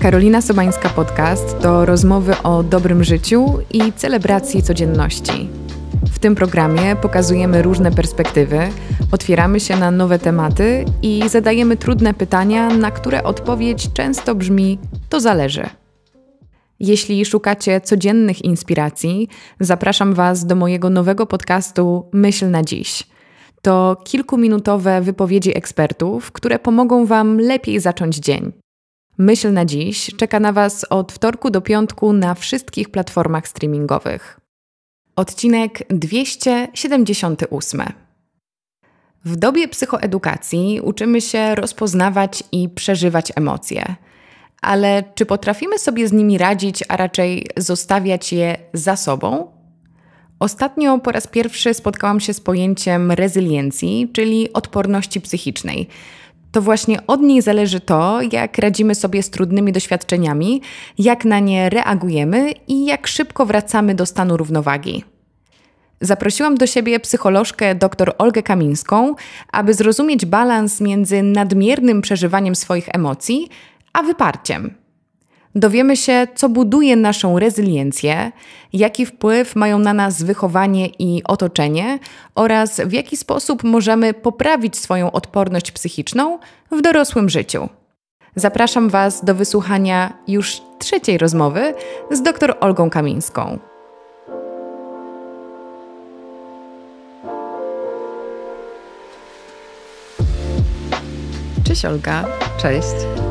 Karolina Sobańska Podcast to rozmowy o dobrym życiu i celebracji codzienności. W tym programie pokazujemy różne perspektywy, otwieramy się na nowe tematy i zadajemy trudne pytania, na które odpowiedź często brzmi: to zależy. Jeśli szukacie codziennych inspiracji, zapraszam Was do mojego nowego podcastu Myśl na dziś. To kilkuminutowe wypowiedzi ekspertów, które pomogą Wam lepiej zacząć dzień. Myśl na dziś czeka na Was od wtorku do piątku na wszystkich platformach streamingowych. Odcinek 278. W dobie psychoedukacji uczymy się rozpoznawać i przeżywać emocje. Ale czy potrafimy sobie z nimi radzić, a raczej zostawiać je za sobą? Ostatnio po raz pierwszy spotkałam się z pojęciem rezyliencji, czyli odporności psychicznej – to właśnie od niej zależy to, jak radzimy sobie z trudnymi doświadczeniami, jak na nie reagujemy i jak szybko wracamy do stanu równowagi. Zaprosiłam do siebie psycholożkę dr Olgę Kamińską, aby zrozumieć balans między nadmiernym przeżywaniem swoich emocji a wyparciem. Dowiemy się, co buduje naszą rezyliencję, jaki wpływ mają na nas wychowanie i otoczenie oraz w jaki sposób możemy poprawić swoją odporność psychiczną w dorosłym życiu. Zapraszam Was do wysłuchania już trzeciej rozmowy z dr Olgą Kamińską. Cześć Olga. Cześć.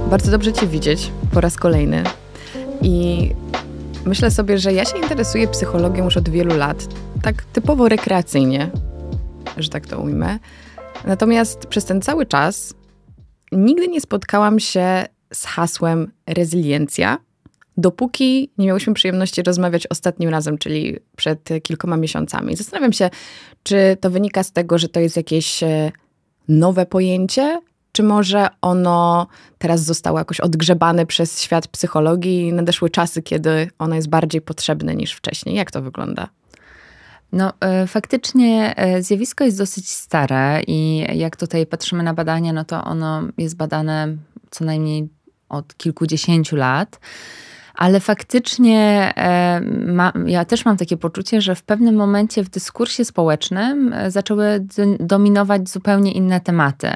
Bardzo dobrze Cię widzieć po raz kolejny. I myślę sobie, że ja się interesuję psychologią już od wielu lat, tak typowo rekreacyjnie, że tak to ujmę. Natomiast przez ten cały czas nigdy nie spotkałam się z hasłem rezyliencja, dopóki nie miałyśmy przyjemności rozmawiać ostatnim razem, czyli przed kilkoma miesiącami. Zastanawiam się, czy to wynika z tego, że to jest jakieś e, nowe pojęcie, czy może ono teraz zostało jakoś odgrzebane przez świat psychologii i nadeszły czasy, kiedy ono jest bardziej potrzebne niż wcześniej? Jak to wygląda? No, e, faktycznie e, zjawisko jest dosyć stare i jak tutaj patrzymy na badania, no to ono jest badane co najmniej od kilkudziesięciu lat ale faktycznie e, ma, ja też mam takie poczucie, że w pewnym momencie w dyskursie społecznym e, zaczęły dominować zupełnie inne tematy.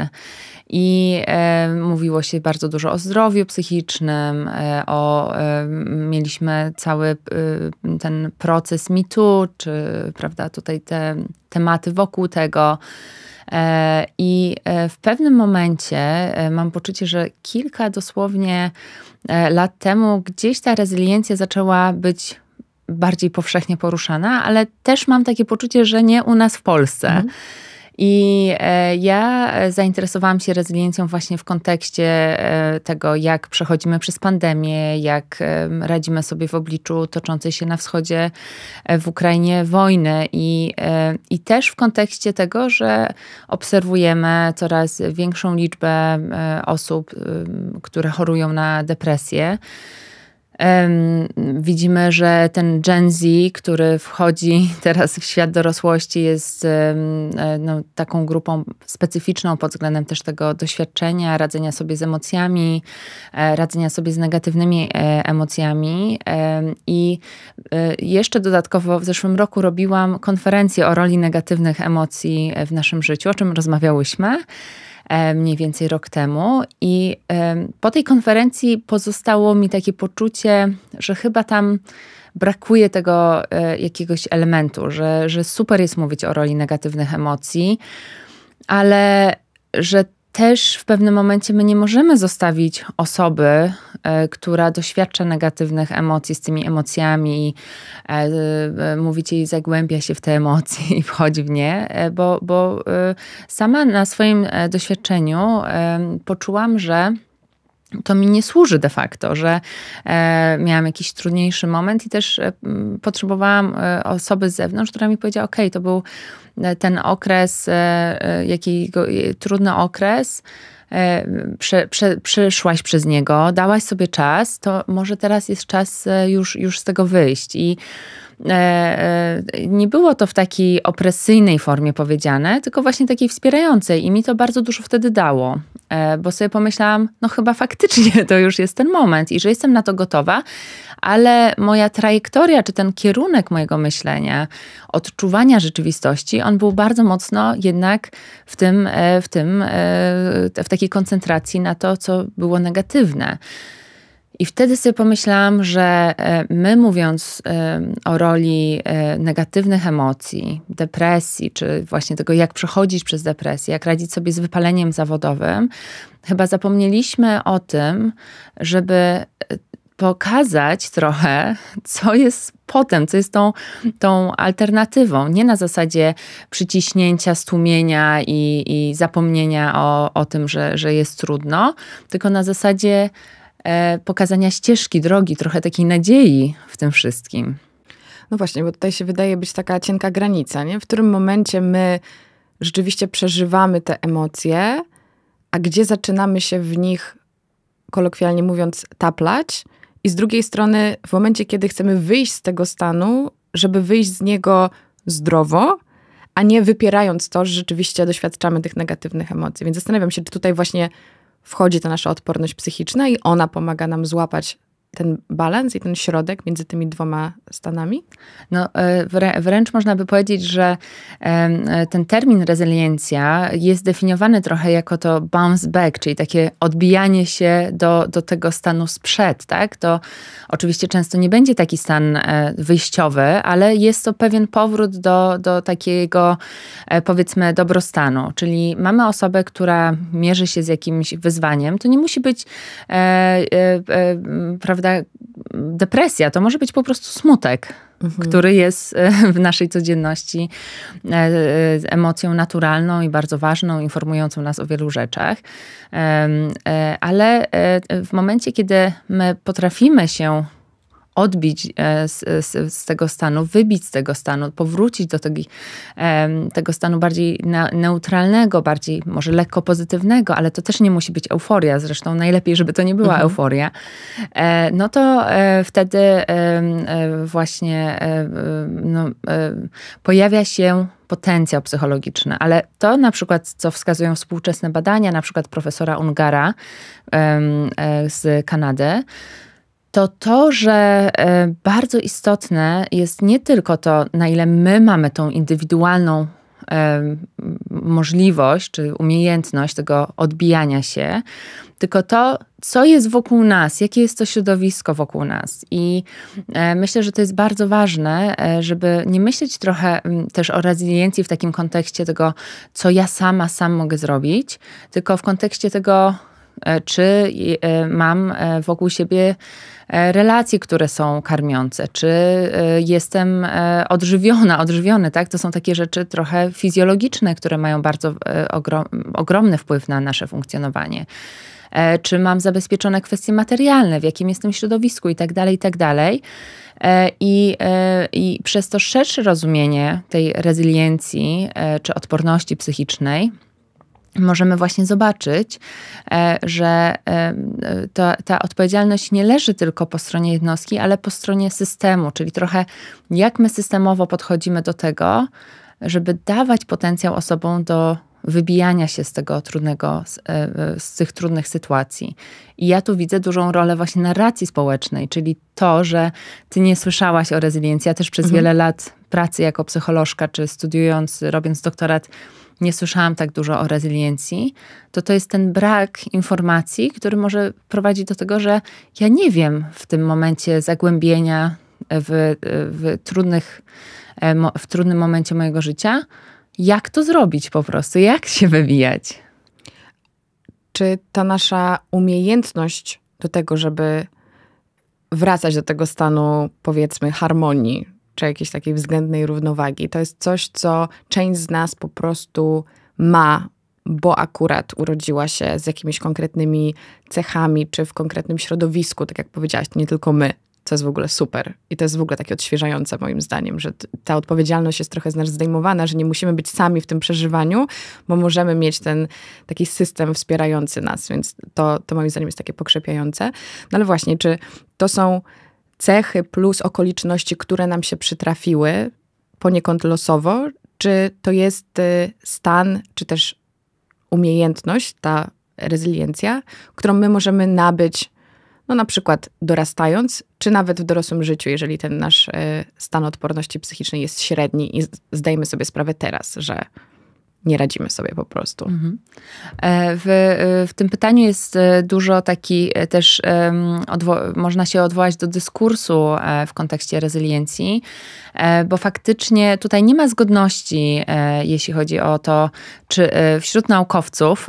I e, mówiło się bardzo dużo o zdrowiu psychicznym, e, o, e, mieliśmy cały e, ten proces mitu, czy prawda, tutaj te tematy wokół tego. I w pewnym momencie mam poczucie, że kilka dosłownie E, lat temu gdzieś ta rezyliencja zaczęła być bardziej powszechnie poruszana, ale też mam takie poczucie, że nie u nas w Polsce. Mhm. I e, ja e, zainteresowałam się rezyliencją właśnie w kontekście e, tego, jak przechodzimy przez pandemię, jak radzimy sobie w obliczu toczącej się na wschodzie w Ukrainie wojny i, i też w kontekście tego, że obserwujemy coraz większą liczbę osób, które chorują na depresję. Widzimy, że ten Gen Z, który wchodzi teraz w świat dorosłości, jest e, no, taką grupą specyficzną pod względem też tego doświadczenia, radzenia sobie z emocjami, e, radzenia sobie z negatywnymi e, emocjami. I jeszcze dodatkowo w zeszłym roku robiłam konferencję o roli negatywnych emocji w naszym życiu, o czym rozmawiałyśmy. E, mniej więcej rok temu. I e, po tej konferencji pozostało mi takie poczucie, że chyba tam brakuje tego e, jakiegoś elementu, że, że super jest mówić o roli negatywnych emocji, ale że też w pewnym momencie my nie możemy zostawić osoby E, która doświadcza negatywnych emocji z tymi emocjami, mówicie i e, e, zagłębia się w te emocje i wchodzi w nie, bo, bo sama na swoim doświadczeniu poczułam, że to mi nie służy de facto, że e, miałam jakiś trudniejszy moment i też e, potrzebowałam e, osoby z zewnątrz, która mi powiedziała: OK, to był ten okres, jakiś trudny okres E, prze, prze, przeszłaś przez niego, dałaś sobie czas, to może teraz jest czas e, już, już z tego wyjść. I e, nie było to w takiej opresyjnej formie powiedziane, tylko właśnie takiej wspierającej, i mi to bardzo dużo wtedy dało. E, bo sobie pomyślałam, no chyba faktycznie to już jest ten moment i że jestem na to gotowa, ale moja trajektoria, czy ten kierunek mojego myślenia, odczuwania rzeczywistości, on był bardzo mocno jednak w tym, e, w tym, e, w takiej koncentracji na to, co było negatywne. I wtedy sobie pomyślałam, że e, my mówiąc o roli e, negatywnych emocji, depresji, czy właśnie tego, jak przechodzić przez depresję, jak radzić sobie z wypaleniem zawodowym, chyba zapomnieliśmy o tym, żeby e, pokazać trochę, co jest potem, co jest tą, tą alternatywą. Nie na zasadzie przyciśnięcia, stłumienia i, i zapomnienia o, o tym, że, że jest trudno, tylko na zasadzie E, pokazania ścieżki, drogi, trochę takiej nadziei w tym wszystkim. No właśnie, bo tutaj się wydaje być taka cienka granica, nie? w którym momencie my rzeczywiście przeżywamy te emocje, a gdzie zaczynamy się w nich, kolokwialnie mówiąc, taplać, i z drugiej strony, w momencie, kiedy chcemy wyjść z tego stanu, żeby wyjść z niego zdrowo, a nie wypierając to, że rzeczywiście doświadczamy tych negatywnych emocji. Więc zastanawiam się, czy tutaj właśnie wchodzi ta nasza odporność psychiczna i ona pomaga nam złapać ten balans i ten środek między tymi dwoma stanami? No, e, wrę wręcz można by powiedzieć, że e, ten termin rezyliencja jest definiowany trochę jako to bounce back, czyli takie odbijanie się do, do tego stanu sprzed. Tak? To oczywiście często nie będzie taki stan e, wyjściowy, ale jest to pewien powrót do, do takiego powiedzmy dobrostanu. Czyli mamy osobę, która mierzy się z jakimś wyzwaniem. To nie musi być, e, e, e prawda, prawda, depresja to może być po prostu smutek, mhm. który jest e, w naszej codzienności e, e, emocją naturalną i bardzo ważną, informującą nas o wielu rzeczach. Ale w momencie, kiedy my potrafimy się odbić e, z, z, z, tego stanu, wybić z tego stanu, powrócić do tego, e, tego stanu bardziej neutralnego, bardziej może lekko pozytywnego, ale to też nie musi być euforia, zresztą najlepiej, żeby to nie była mhm. euforia, e, no to wtedy właśnie no, pojawia się potencjał psychologiczny, ale to na przykład, co wskazują współczesne badania, na przykład profesora Ungara z Kanady, to to, że e, bardzo istotne jest nie tylko to, na ile my mamy tą indywidualną e, możliwość czy umiejętność tego odbijania się, tylko to, co jest wokół nas, jakie jest to środowisko wokół nas. I e, myślę, że to jest bardzo ważne, żeby nie myśleć trochę też o rezyliencji w takim kontekście tego, co ja sama, sam mogę zrobić, tylko w kontekście tego, E, czy e, mam e, wokół siebie relacje, które są karmiące, czy jestem odżywiona, odżywiony, tak? To są takie rzeczy trochę fizjologiczne, które mają bardzo ogromny wpływ na nasze funkcjonowanie. Czy mam zabezpieczone kwestie materialne, w jakim jestem środowisku i tak dalej, i tak dalej. I, I przez to szersze rozumienie tej rezyliencji czy odporności psychicznej, możemy właśnie zobaczyć, e, że e, ta, ta, odpowiedzialność nie leży tylko po stronie jednostki, ale po stronie systemu, czyli trochę jak my systemowo podchodzimy do tego, żeby dawać potencjał osobom do wybijania się z tego trudnego, z e, tych trudnych sytuacji. I ja tu widzę dużą rolę właśnie narracji społecznej, czyli to, że ty nie słyszałaś o rezyliencji. Ja też przez mhm. wiele lat pracy jako psycholożka, czy studiując, robiąc doktorat, nie słyszałam tak dużo o rezyliencji, to to jest ten brak informacji, który może prowadzić do tego, że ja nie wiem w tym momencie zagłębienia w, w trudnych, e, w trudnym momencie mojego życia, jak to zrobić po prostu, jak się wywijać. Czy ta nasza umiejętność do tego, żeby wracać do tego stanu, powiedzmy, harmonii, czy jakiejś takiej względnej równowagi. To jest coś, co część z nas po prostu ma, bo akurat urodziła się z jakimiś konkretnymi cechami, czy w konkretnym środowisku, tak jak powiedziałaś, nie tylko my. Co jest w ogóle super. I to jest w ogóle takie odświeżające moim zdaniem, że ta odpowiedzialność jest trochę z nas znaczy zdejmowana, że nie musimy być sami w tym przeżywaniu, bo możemy mieć ten taki system wspierający nas, więc to, to moim zdaniem jest takie pokrzepiające. No ale właśnie, czy to są cechy plus okoliczności, które nam się przytrafiły poniekąd losowo, czy to jest y, stan, czy też umiejętność, ta rezyliencja, którą my możemy nabyć, no na przykład dorastając, czy nawet w dorosłym życiu, jeżeli ten nasz y, stan odporności psychicznej jest średni i zdajemy sobie sprawę teraz, że nie radzimy sobie po prostu. Mhm. E, w, e, w tym pytaniu jest e, dużo taki też, można się odwołać do dyskursu w kontekście rezyliencji, bo faktycznie tutaj nie ma zgodności, jeśli chodzi o to, czy wśród naukowców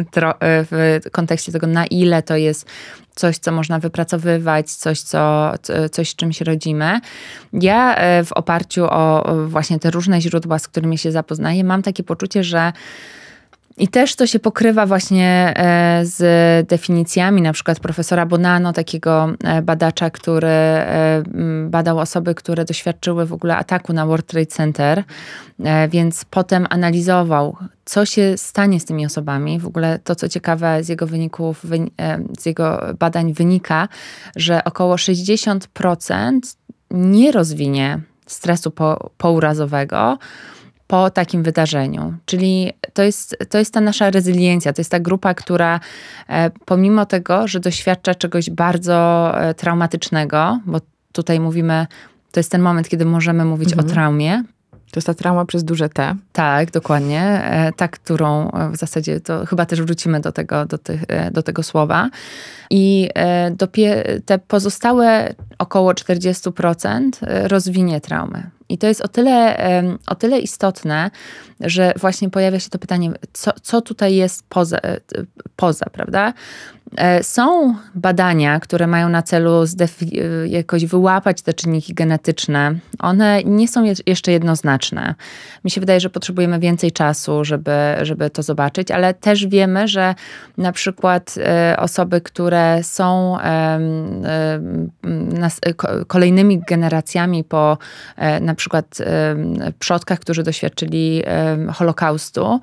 w kontekście tego, na ile to jest coś, co można wypracowywać, coś, co, coś z czym się rodzimy. Ja e, w oparciu o właśnie te różne źródła, z którymi się zapoznaję, mam takie poczucie, że i też to się pokrywa właśnie e, z definicjami na przykład profesora Bonano, takiego e, badacza, który badał osoby, które doświadczyły w ogóle ataku na World Trade Center, więc potem analizował co się stanie z tymi osobami. W ogóle to, co ciekawe z jego wyników, z jego badań wynika, że około 60% nie rozwinie stresu po, pourazowego po takim wydarzeniu. Czyli to jest, to jest ta nasza rezyliencja, to jest ta grupa, która e, pomimo tego, że doświadcza czegoś bardzo e, traumatycznego, bo tutaj mówimy, to jest ten moment, kiedy możemy mówić mhm. o traumie, to jest ta trauma przez duże T. Tak, dokładnie. E, ta, którą e, w zasadzie to chyba też wrócimy do tego, do tych, e, do tego słowa. I te pozostałe około 40% rozwinie traumy. I to jest o tyle, o tyle istotne, że właśnie pojawia się to pytanie, co, co tutaj jest poza, e, poza, prawda? E, są badania, które mają na celu e, jakoś wyłapać te czynniki genetyczne. One nie są jeszcze jednoznaczne. Mi się wydaje, że potrzebujemy więcej czasu, żeby, żeby to zobaczyć, ale też wiemy, że na przykład osoby, które są kolejnymi generacjami po na na przykład przodkach, którzy doświadczyli Holokaustu,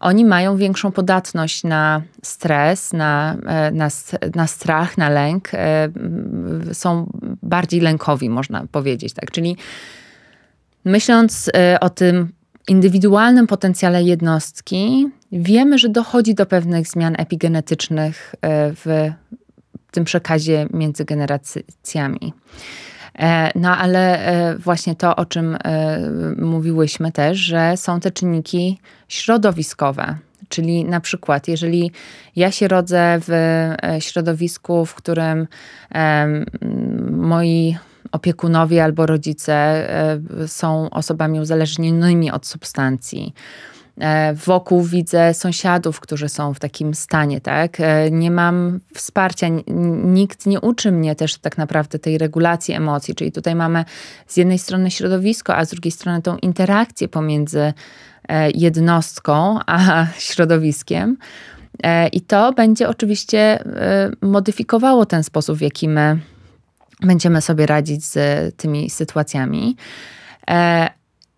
oni mają większą podatność na stres, na, e, na, na strach, na lęk. E, są bardziej lękowi, można powiedzieć. Tak? Czyli myśląc e, o tym indywidualnym potencjale jednostki, wiemy, że dochodzi do pewnych zmian epigenetycznych w tym przekazie między generacjami. E, no ale e, właśnie to, o czym e, mówiłyśmy też, że są te czynniki środowiskowe. Czyli na przykład, jeżeli ja się rodzę w środowisku, w którym moi opiekunowie albo rodzice są osobami uzależnionymi od substancji, E, wokół widzę sąsiadów, którzy są w takim stanie, tak? E, nie mam wsparcia, nikt nie uczy mnie też tak naprawdę tej regulacji emocji, czyli tutaj mamy z jednej strony środowisko, a z drugiej strony tą interakcję pomiędzy e, jednostką a środowiskiem. I to będzie oczywiście modyfikowało ten sposób, w jaki my będziemy sobie radzić z tymi sytuacjami.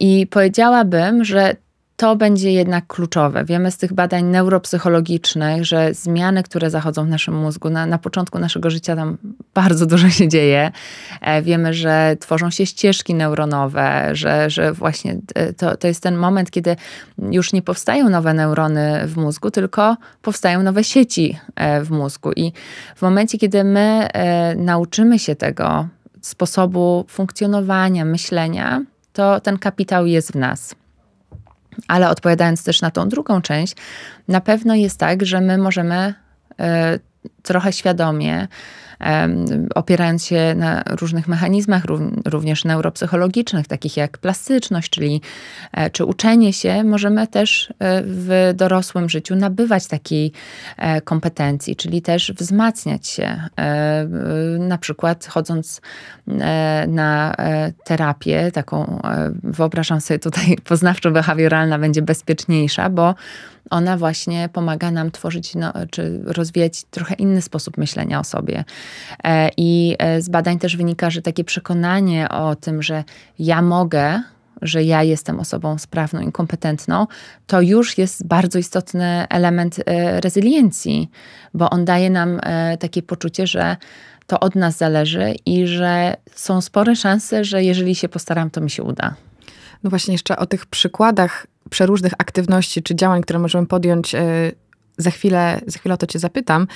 I powiedziałabym, że to będzie jednak kluczowe. Wiemy z tych badań neuropsychologicznych, że zmiany, które zachodzą w naszym mózgu, na, na początku naszego życia tam bardzo dużo się dzieje. E, wiemy, że tworzą się ścieżki neuronowe, że, że właśnie e, to, to jest ten moment, kiedy już nie powstają nowe neurony w mózgu, tylko powstają nowe sieci e, w mózgu. I w momencie, kiedy my nauczymy się tego sposobu funkcjonowania, myślenia, to ten kapitał jest w nas. Ale odpowiadając też na tą drugą część, na pewno jest tak, że my możemy y, trochę świadomie opierając się na różnych mechanizmach, również neuropsychologicznych, takich jak plastyczność, czyli e, czy uczenie się, możemy też e, w dorosłym życiu nabywać takiej e, kompetencji, czyli też wzmacniać się. Na przykład chodząc na terapię, taką wyobrażam sobie tutaj poznawczo-behawioralna będzie bezpieczniejsza, bo ona właśnie pomaga nam tworzyć no, czy rozwijać trochę inny sposób myślenia o sobie. E, I e, z badań też wynika, że takie przekonanie o tym, że ja mogę, że ja jestem osobą sprawną i kompetentną, to już jest bardzo istotny element e, rezyliencji, bo on daje nam takie poczucie, że to od nas zależy i że są spore szanse, że jeżeli się postaram, to mi się uda. No właśnie, jeszcze o tych przykładach przeróżnych aktywności czy działań, które możemy podjąć. E, za chwilę, za chwilę o to Cię zapytam,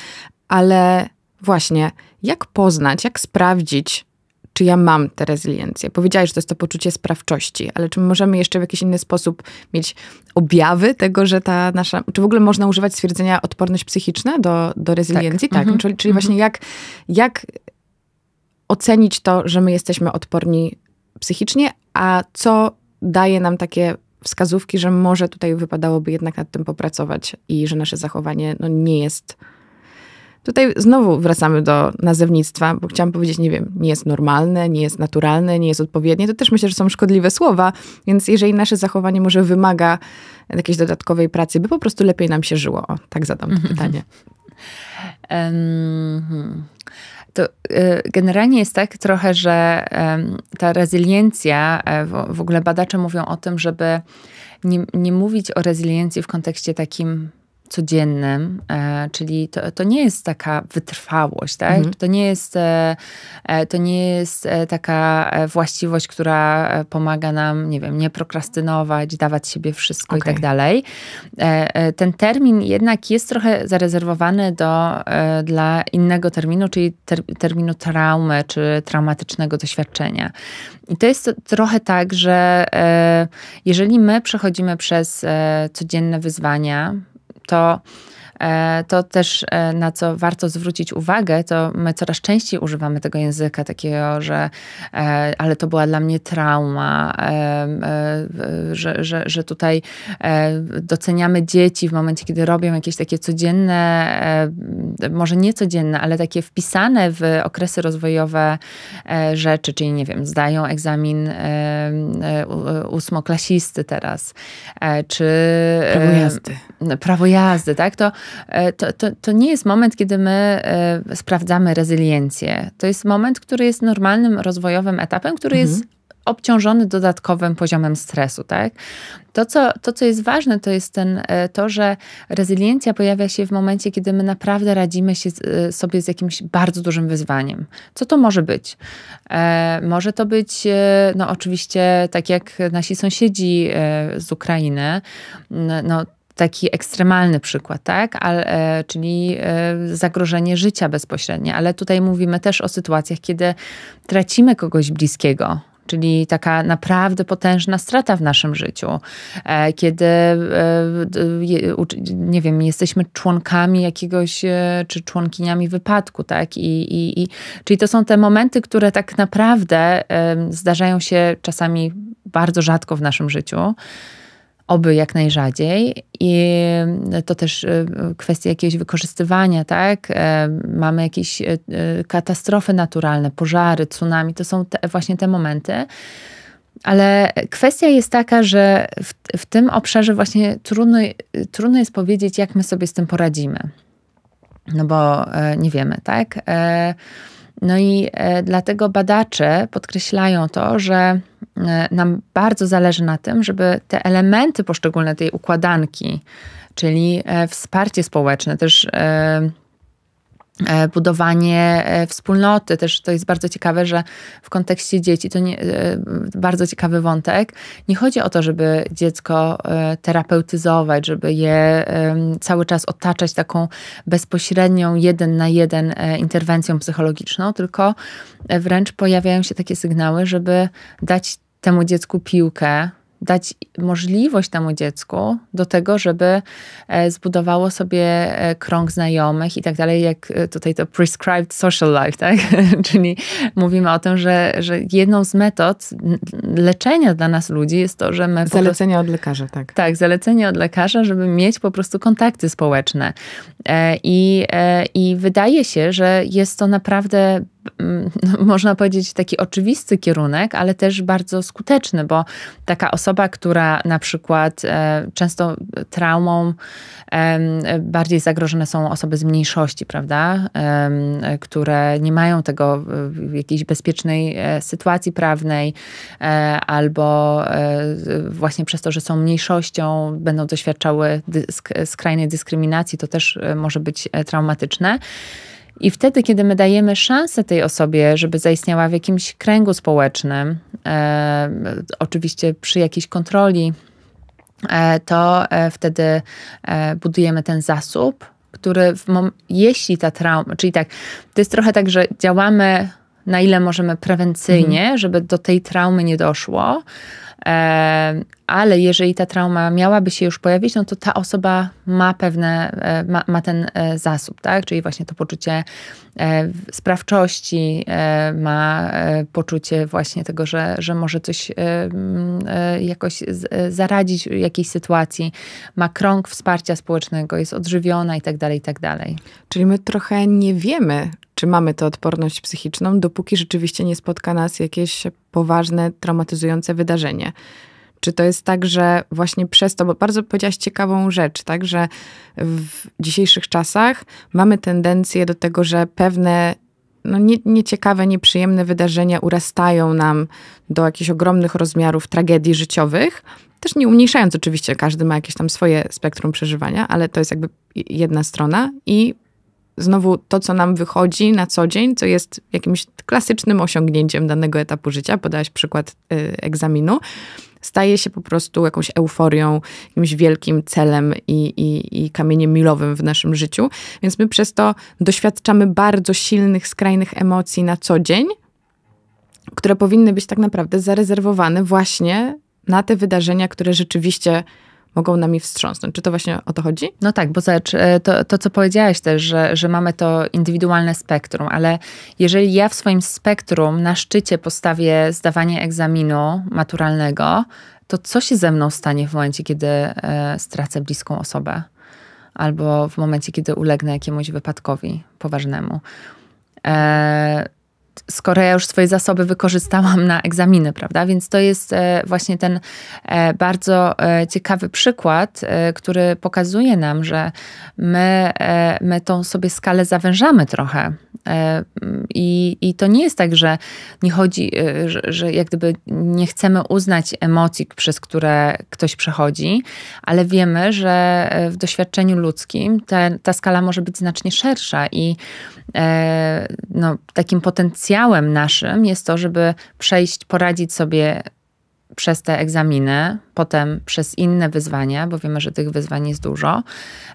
ale właśnie, jak poznać, jak sprawdzić, czy ja mam tę rezyliencję? Powiedziałeś, że to jest to poczucie sprawczości, ale czy możemy jeszcze w jakiś inny sposób mieć objawy tego, że ta nasza. Czy w ogóle można używać stwierdzenia odporność psychiczna do, do rezyliencji? Tak. tak. No, mhm. Czyli, czyli mhm. właśnie jak, jak ocenić to, że my jesteśmy odporni psychicznie, a co daje nam takie wskazówki, że może tutaj wypadałoby jednak nad tym popracować i że nasze zachowanie no, nie jest. Tutaj znowu wracamy do nazewnictwa, bo chciałam powiedzieć, nie wiem, nie jest normalne, nie jest naturalne, nie jest odpowiednie. To też myślę, że są szkodliwe słowa, więc jeżeli nasze zachowanie może wymaga jakiejś dodatkowej pracy, by po prostu lepiej nam się żyło. O, tak zadam to mhm. pytanie. Um, to y, generalnie jest tak trochę, że ta rezyliencja, e, w ogóle badacze mówią o tym, żeby nie, nie mówić o rezyliencji w kontekście takim codziennym, e, czyli to, to nie jest taka wytrwałość, tak? Mhm. To nie jest, e, e, to nie jest taka właściwość, która pomaga nam, nie wiem, nie prokrastynować, dawać siebie wszystko okay. i tak dalej. Ten termin jednak jest trochę zarezerwowany do, dla innego terminu, czyli ter, terminu traumy, czy traumatycznego doświadczenia. I to jest trochę tak, że jeżeli my przechodzimy przez codzienne wyzwania, to E, to też, e, na co warto zwrócić uwagę, to my coraz częściej używamy tego języka takiego, że e, ale to była dla mnie trauma, że, że, że tutaj doceniamy dzieci w momencie, kiedy robią jakieś takie codzienne, może nie codzienne, ale takie wpisane w okresy rozwojowe rzeczy, czyli nie wiem, zdają egzamin ósmoklasisty teraz, czy prawo jazdy, prawo jazdy tak? To E, to, to, to nie jest moment, kiedy my e, sprawdzamy rezyliencję. To jest moment, który jest normalnym rozwojowym etapem, który mhm. jest obciążony dodatkowym poziomem stresu, tak? To co, to, co jest ważne, to jest ten, e, to, że rezyliencja pojawia się w momencie, kiedy my naprawdę radzimy się z, sobie z jakimś bardzo dużym wyzwaniem. Co to może być? E, może to być, no oczywiście, tak jak nasi sąsiedzi z Ukrainy, no taki ekstremalny przykład, tak? Ale, e, czyli e, zagrożenie życia bezpośrednie, ale tutaj mówimy też o sytuacjach, kiedy tracimy kogoś bliskiego, czyli taka naprawdę potężna strata w naszym życiu, e, kiedy, nie wiem, jesteśmy członkami jakiegoś, czy członkiniami wypadku, tak? I, i, i, czyli to są te momenty, które tak naprawdę zdarzają się czasami bardzo rzadko w naszym życiu. Oby jak najrzadziej. I to też y, kwestia jakiegoś wykorzystywania, tak? E, mamy jakieś e, e, katastrofy naturalne, pożary, tsunami. To są te, właśnie te momenty. Ale kwestia jest taka, że w, w tym obszarze właśnie trudno, trudno jest powiedzieć, jak my sobie z tym poradzimy. No bo nie wiemy, tak? No i e, dlatego badacze podkreślają to, że e, nam bardzo zależy na tym, żeby te elementy poszczególne tej układanki, czyli e, wsparcie społeczne, też E, budowanie e, wspólnoty. Też to jest bardzo ciekawe, że w kontekście dzieci to nie, e, bardzo ciekawy wątek. Nie chodzi o to, żeby dziecko terapeutyzować, żeby je cały czas otaczać taką bezpośrednią, jeden na jeden interwencją psychologiczną, tylko wręcz pojawiają się takie sygnały, żeby dać temu dziecku piłkę, dać możliwość temu dziecku do tego, żeby e, zbudowało sobie e, krąg znajomych i tak dalej, jak e, tutaj to prescribed social life, tak? Czyli mówimy o tym, że, że jedną z metod leczenia dla nas ludzi jest to, że my... Zalecenia prostu, od lekarza, tak. Tak, zalecenie od lekarza, żeby mieć po prostu kontakty społeczne. I, I wydaje się, że jest to naprawdę można powiedzieć, taki oczywisty kierunek, ale też bardzo skuteczny, bo taka osoba, która na przykład e, często traumą bardziej zagrożone są osoby z mniejszości, prawda, które nie mają tego jakiejś bezpiecznej e, sytuacji prawnej e, albo właśnie przez to, że są mniejszością, będą doświadczały dysk skrajnej dyskryminacji, to też może być traumatyczne. I wtedy, kiedy my dajemy szansę tej osobie, żeby zaistniała w jakimś kręgu społecznym, e, oczywiście przy jakiejś kontroli, e, to e, wtedy e, budujemy ten zasób, który jeśli ta trauma, czyli tak, to jest trochę tak, że działamy na ile możemy prewencyjnie, mhm. żeby do tej traumy nie doszło, ale jeżeli ta trauma miałaby się już pojawić, no to ta osoba ma pewne, e, ma, ma ten e, zasób, tak? Czyli właśnie to poczucie E, sprawczości, e, ma e, poczucie właśnie tego, że, że może coś mm, jakoś zaradzić jakiejś sytuacji, ma krąg wsparcia społecznego, jest odżywiona i tak dalej, i tak dalej. Czyli my trochę nie wiemy, czy mamy tę odporność psychiczną, dopóki rzeczywiście nie spotka nas jakieś poważne, traumatyzujące wydarzenie. Czy to jest tak, że właśnie przez to, bo bardzo powiedziałaś ciekawą rzecz, tak, że w dzisiejszych czasach mamy tendencję do tego, że pewne no, nie, nieciekawe, nieprzyjemne wydarzenia urastają nam do jakichś ogromnych rozmiarów tragedii życiowych. Też nie umniejszając oczywiście, każdy ma jakieś tam swoje spektrum przeżywania, ale to jest jakby jedna strona. I znowu to, co nam wychodzi na co dzień, co jest jakimś klasycznym osiągnięciem danego etapu życia. Podałaś przykład y, egzaminu staje się po prostu jakąś euforią, jakimś wielkim celem i, i, i kamieniem milowym w naszym życiu. Więc my przez to doświadczamy bardzo silnych, skrajnych emocji na co dzień, które powinny być tak naprawdę zarezerwowane właśnie na te wydarzenia, które rzeczywiście mogą nami wstrząsnąć. Czy to właśnie o to chodzi? No tak, bo zobacz, e, to, to co powiedziałaś też, że, że mamy to indywidualne spektrum, ale jeżeli ja w swoim spektrum na szczycie postawię zdawanie egzaminu maturalnego, to co się ze mną stanie w momencie, kiedy e, stracę bliską osobę? Albo w momencie, kiedy ulegnę jakiemuś wypadkowi poważnemu. E, skoro ja już swoje zasoby wykorzystałam na egzaminy, prawda? Więc to jest e, właśnie ten e, bardzo e, ciekawy przykład, który pokazuje nam, że my, my tą sobie skalę zawężamy trochę. I, I to nie jest tak, że nie chodzi, że, że jak gdyby nie chcemy uznać emocji, przez które ktoś przechodzi, ale wiemy, że w doświadczeniu ludzkim ta, ta skala może być znacznie szersza i E, no, takim potencjałem naszym jest to, żeby przejść, poradzić sobie przez te egzaminy, potem przez inne wyzwania, bo wiemy, że tych wyzwań jest dużo,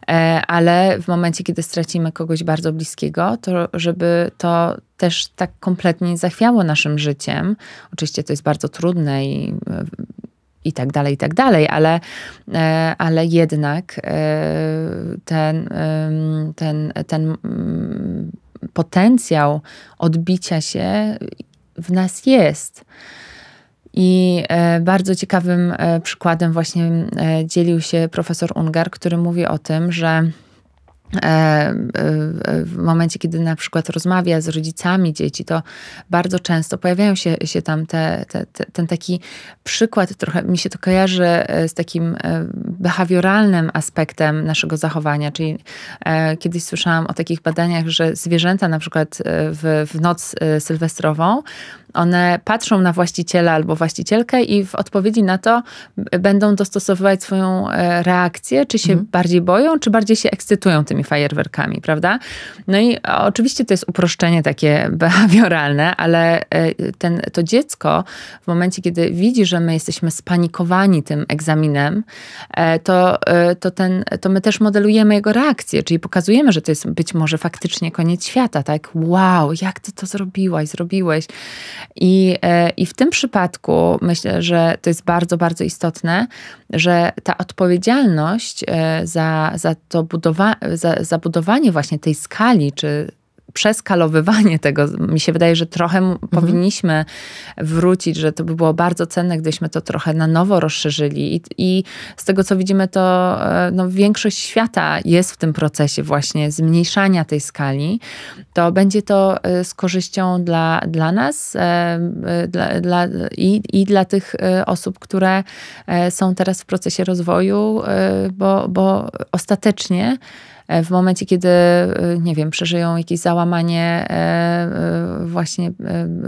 e, ale w momencie, kiedy stracimy kogoś bardzo bliskiego, to żeby to też tak kompletnie zachwiało naszym życiem. Oczywiście to jest bardzo trudne i, i tak dalej, i tak dalej, ale, e, ale jednak ten, ten, ten mm, potencjał odbicia się w nas jest. I e, bardzo ciekawym e, przykładem właśnie e, dzielił się profesor Ungar, który mówi o tym, że E, e, w momencie, kiedy na przykład rozmawia z rodzicami dzieci, to bardzo często pojawiają się, się tam te, te, te, ten taki przykład, trochę mi się to kojarzy e, z takim behawioralnym aspektem naszego zachowania, czyli kiedyś słyszałam o takich badaniach, że zwierzęta na przykład w, w noc sylwestrową one patrzą na właściciela albo właścicielkę i w odpowiedzi na to będą dostosowywać swoją e, reakcję, czy się mhm. bardziej boją, czy bardziej się ekscytują tymi fajerwerkami, prawda? No i e, oczywiście to jest uproszczenie takie behawioralne, ale e, ten, to dziecko w momencie, kiedy widzi, że my jesteśmy spanikowani tym egzaminem, to, to, ten, to my też modelujemy jego reakcję, czyli pokazujemy, że to jest być może faktycznie koniec świata, tak? Wow, jak ty to zrobiłaś, zrobiłeś. I, e, I w tym przypadku myślę, że to jest bardzo, bardzo istotne, że ta odpowiedzialność e, za, za to budowa- za, za budowanie właśnie tej skali, czy przeskalowywanie tego. Mi się wydaje, że trochę mhm. powinniśmy wrócić, że to by było bardzo cenne, gdybyśmy to trochę na nowo rozszerzyli. I, i z tego, co widzimy, to e, no, większość świata jest w tym procesie właśnie zmniejszania tej skali. To będzie to e, z korzyścią dla, dla nas e, dla, dla, i, i dla tych osób, które są teraz w procesie rozwoju, bo, bo ostatecznie E, w momencie, kiedy, e, nie wiem, przeżyją jakieś załamanie, e, właśnie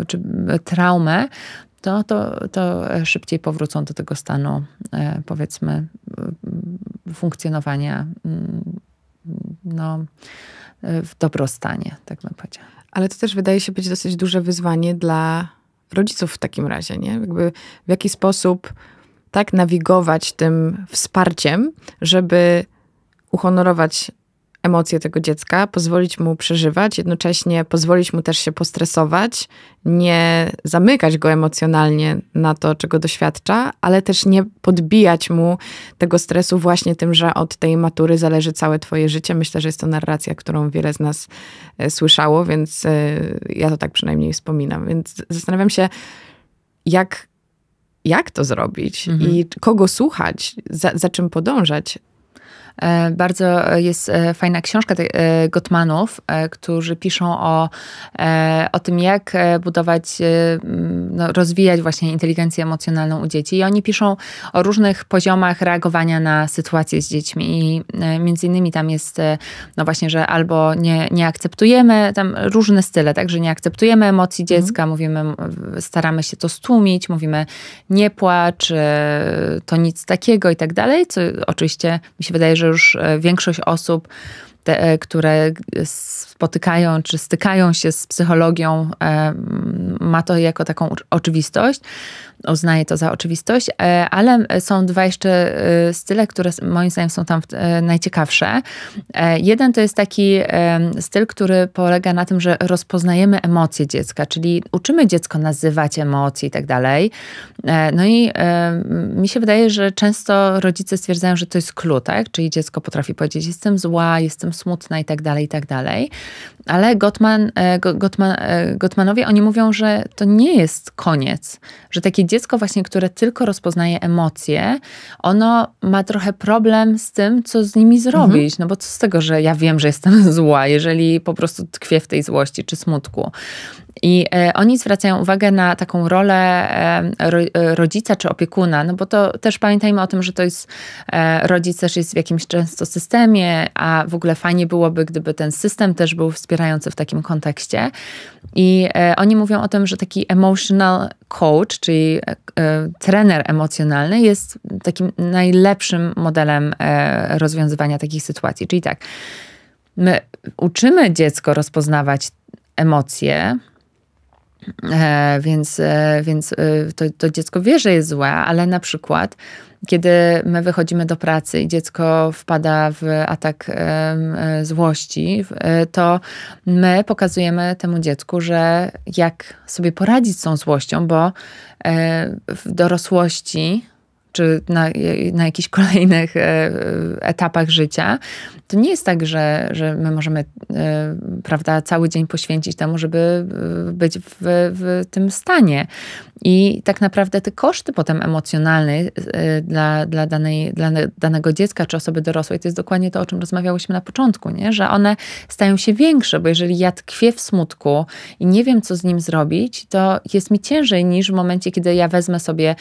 czy traumę, to, to, to szybciej powrócą do tego stanu, powiedzmy, funkcjonowania mm, no, w dobrostanie, tak bym powiedziała. Ale to też wydaje się być dosyć duże wyzwanie dla rodziców w takim razie, nie? Jakby w jaki sposób tak nawigować tym wsparciem, żeby uhonorować emocje tego dziecka, pozwolić mu przeżywać, jednocześnie pozwolić mu też się postresować, nie zamykać go emocjonalnie na to, czego doświadcza, ale też nie podbijać mu tego stresu właśnie tym, że od tej matury zależy całe twoje życie. Myślę, że jest to narracja, którą wiele z nas e, słyszało, więc e, ja to tak przynajmniej wspominam. Więc zastanawiam się, jak jak to zrobić mhm. i kogo słuchać, za, za czym podążać, E, bardzo e, jest e, fajna książka Gottmanów, którzy piszą o, o tym, jak budować, no, rozwijać właśnie inteligencję emocjonalną u dzieci. I oni piszą o różnych poziomach reagowania na sytuacje z dziećmi. I między innymi tam jest, no właśnie, że albo nie, nie akceptujemy, tam różne style, tak, że nie akceptujemy emocji mhm. dziecka, mówimy, staramy się to stłumić, mówimy nie płacz, to nic takiego i tak dalej, co oczywiście mi się wydaje, że że już e, większość osób, te, e, które spotykają czy stykają się z psychologią, e, ma to jako taką oczywistość oznaję to za oczywistość, e, ale e, są dwa jeszcze e, style, które moim zdaniem są tam najciekawsze. Jeden to jest taki styl, który polega na tym, że rozpoznajemy emocje dziecka, czyli uczymy dziecko nazywać emocje i tak dalej. No i mi się wydaje, że często rodzice stwierdzają, że to jest klucz, tak? Czyli dziecko potrafi powiedzieć, jestem zła, jestem smutna i tak dalej, i tak dalej. Ale Gottman, Gottman, Gottmanowie, oni mówią, że to nie jest koniec, że takie dziecko właśnie, które tylko rozpoznaje emocje, ono ma trochę problem z tym, co z nimi mhm. zrobić. Mhm. No bo co z tego, że ja wiem, że jestem zła, jeżeli po prostu tkwię w tej złości czy smutku. I e, oni zwracają uwagę na taką rolę e, e, rodzica czy opiekuna, no bo to też pamiętajmy o tym, że to jest rodzic też jest w jakimś często systemie, a w ogóle fajnie byłoby, gdyby ten system też był wspierający w takim kontekście. I oni mówią o tym, że taki emotional coach, czyli trener emocjonalny jest takim najlepszym modelem rozwiązywania takich sytuacji. Czyli tak, my uczymy dziecko rozpoznawać emocje, E, więc e, więc e, to, to dziecko wie, że jest złe, ale na przykład kiedy my wychodzimy do pracy i dziecko wpada w atak złości, to my pokazujemy temu dziecku, że jak sobie poradzić z tą złością, bo w dorosłości czy na, na jakichś kolejnych e, etapach życia, to nie jest tak, że, że my możemy e, prawda, cały dzień poświęcić temu, żeby e, być w, w tym stanie. I tak naprawdę te koszty potem emocjonalne dla, dla, danej, dla danego dziecka czy osoby dorosłej, to jest dokładnie to, o czym rozmawiałyśmy na początku, nie? że one stają się większe, bo jeżeli ja tkwię w smutku i nie wiem, co z nim zrobić, to jest mi ciężej niż w momencie, kiedy ja wezmę sobie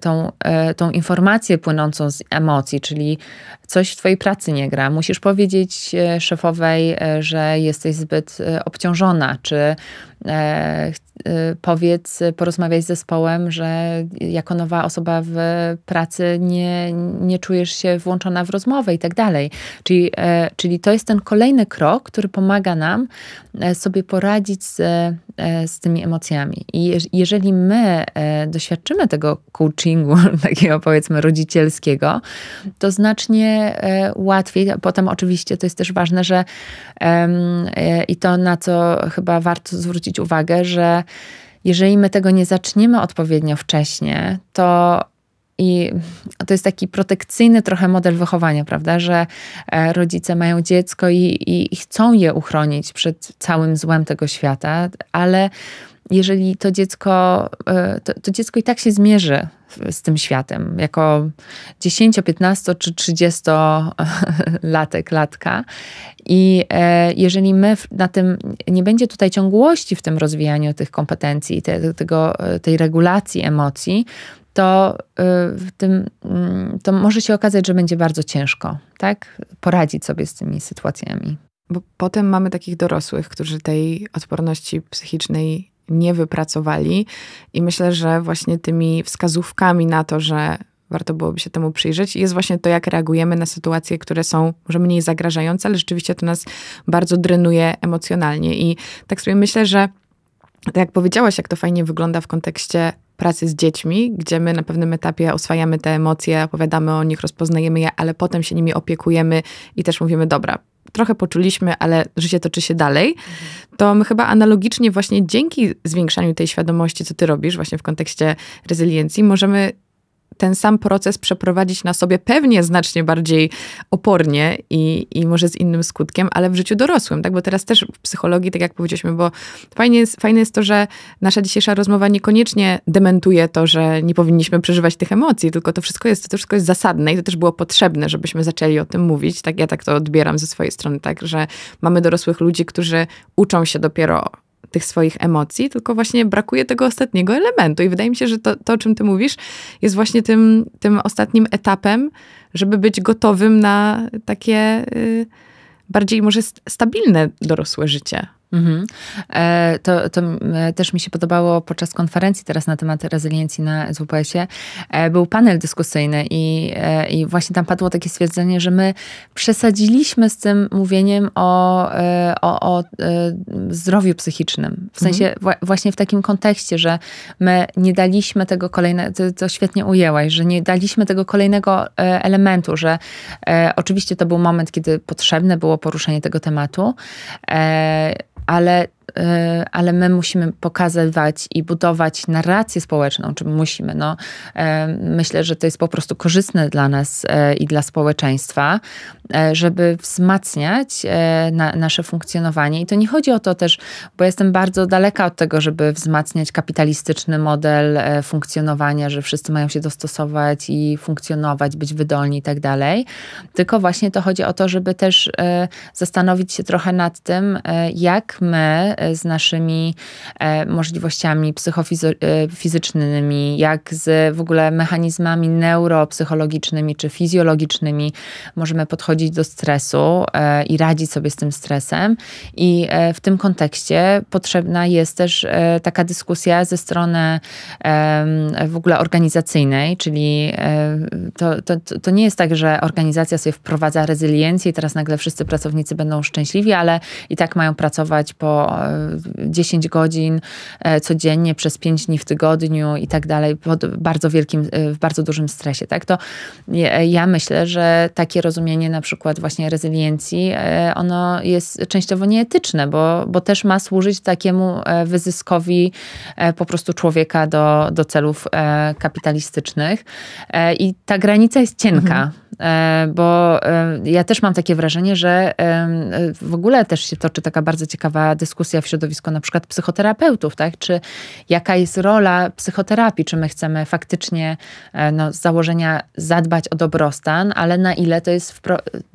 tą E, tą, informację płynącą z emocji, czyli coś w Twojej pracy nie gra. Musisz powiedzieć e, szefowej, e, że jesteś zbyt obciążona, czy E, e, powiedz, porozmawiaj z zespołem, że jako nowa osoba w pracy nie, nie czujesz się włączona w rozmowę i tak dalej. Czyli, e, czyli to jest ten kolejny krok, który pomaga nam sobie poradzić z, z tymi emocjami. I jeżeli my doświadczymy tego coachingu, takiego powiedzmy rodzicielskiego, to znacznie łatwiej. Potem oczywiście to jest też ważne, że i to na co chyba warto zwrócić zwrócić uwagę, że jeżeli my tego nie zaczniemy odpowiednio wcześnie, to i to jest taki protekcyjny trochę model wychowania, prawda, że e, rodzice mają dziecko i, i chcą je uchronić przed całym złem tego świata, ale jeżeli to dziecko, e, to, to, dziecko i tak się zmierzy z tym światem, jako 10, 15 czy 30 latek, latka. I e, jeżeli my na tym, nie będzie tutaj ciągłości w tym rozwijaniu tych kompetencji, te, tego, e, tej regulacji emocji, to, w tym, mm, to może się okazać, że będzie bardzo ciężko tak? poradzić sobie z tymi sytuacjami. Bo potem mamy takich dorosłych, którzy tej odporności psychicznej nie wypracowali. I myślę, że właśnie tymi wskazówkami na to, że warto byłoby się temu przyjrzeć, jest właśnie to, jak reagujemy na sytuacje, które są może mniej zagrażające, ale rzeczywiście to nas bardzo drenuje emocjonalnie. I tak sobie myślę, że tak jak powiedziałaś, jak to fajnie wygląda w kontekście pracy z dziećmi, gdzie my na pewnym etapie oswajamy te emocje, opowiadamy o nich, rozpoznajemy je, ale potem się nimi opiekujemy i też mówimy, dobra, trochę poczuliśmy, ale życie toczy się dalej, mhm. to my chyba analogicznie właśnie dzięki zwiększaniu tej świadomości, co ty robisz właśnie w kontekście rezyliencji, możemy ten sam proces przeprowadzić na sobie pewnie znacznie bardziej opornie i, i może z innym skutkiem, ale w życiu dorosłym, tak? Bo teraz też w psychologii, tak jak powiedzieliśmy, bo fajnie jest, fajne jest to, że nasza dzisiejsza rozmowa niekoniecznie dementuje to, że nie powinniśmy przeżywać tych emocji, tylko to wszystko jest, to wszystko jest zasadne i to też było potrzebne, żebyśmy zaczęli o tym mówić. Tak, ja tak to odbieram ze swojej strony, tak, że mamy dorosłych ludzi, którzy uczą się dopiero tych swoich emocji, tylko właśnie brakuje tego ostatniego elementu. I wydaje mi się, że to, to o czym ty mówisz, jest właśnie tym, tym ostatnim etapem, żeby być gotowym na takie y, bardziej może stabilne dorosłe życie. Mhm. E, to, to e, też mi się podobało podczas konferencji teraz na temat rezyliencji na ZWPS-ie. E, był panel dyskusyjny i, i właśnie tam padło takie stwierdzenie, że my przesadziliśmy z tym mówieniem o, o, o zdrowiu psychicznym. W sensie mhm. właśnie w takim kontekście, że my nie daliśmy tego kolejnego, ty to świetnie ujęłaś, że nie daliśmy tego kolejnego elementu, że oczywiście to był moment, kiedy potrzebne było poruszenie tego tematu alle Y, ale my musimy pokazywać i budować narrację społeczną, czy musimy. No, y, myślę, że to jest po prostu korzystne dla nas y, i dla społeczeństwa, żeby wzmacniać na, nasze funkcjonowanie. I to nie chodzi o to też, bo jestem bardzo daleka od tego, żeby wzmacniać kapitalistyczny model funkcjonowania, że wszyscy mają się dostosować i funkcjonować, być wydolni i tak dalej. Tylko właśnie to chodzi o to, żeby też zastanowić się trochę nad tym, jak my z naszymi e, możliwościami psychofizycznymi, e, jak z w ogóle mechanizmami neuropsychologicznymi czy fizjologicznymi możemy podchodzić do stresu e, i radzić sobie z tym stresem. I w tym kontekście potrzebna jest też taka dyskusja ze strony w ogóle organizacyjnej, czyli to, to, to nie jest tak, że organizacja sobie wprowadza rezyliencję i teraz nagle wszyscy pracownicy będą szczęśliwi, ale i tak mają pracować po 10 godzin e, codziennie przez 5 dni w tygodniu i tak dalej, pod bardzo wielkim, e, w bardzo dużym stresie, tak? To ja myślę, że takie rozumienie na przykład właśnie rezyliencji, e, ono jest częściowo nieetyczne, bo, bo też ma służyć takiemu wyzyskowi po prostu człowieka do, do celów kapitalistycznych. I ta granica jest cienka. Mhm bo ja też mam takie wrażenie, że w ogóle też się toczy taka bardzo ciekawa dyskusja w środowisko na przykład psychoterapeutów, tak? Czy jaka jest rola psychoterapii? Czy my chcemy faktycznie e, no, z założenia zadbać o dobrostan, ale na ile to jest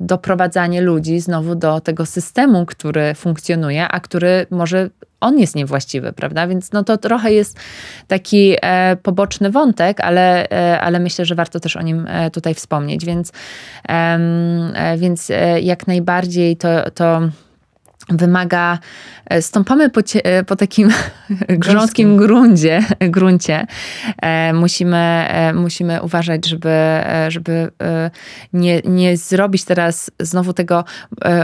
doprowadzanie ludzi znowu do tego systemu, który funkcjonuje, a który może on jest niewłaściwy, prawda? Więc no to trochę jest taki e, poboczny wątek, ale, e, ale myślę, że warto też o nim e, tutaj wspomnieć. Więc, e, więc e, jak najbardziej to, to wymaga, e, stąpamy po, e, po takim grząskim gruncie, gruncie. musimy, e, musimy uważać, żeby, żeby nie, nie zrobić teraz znowu tego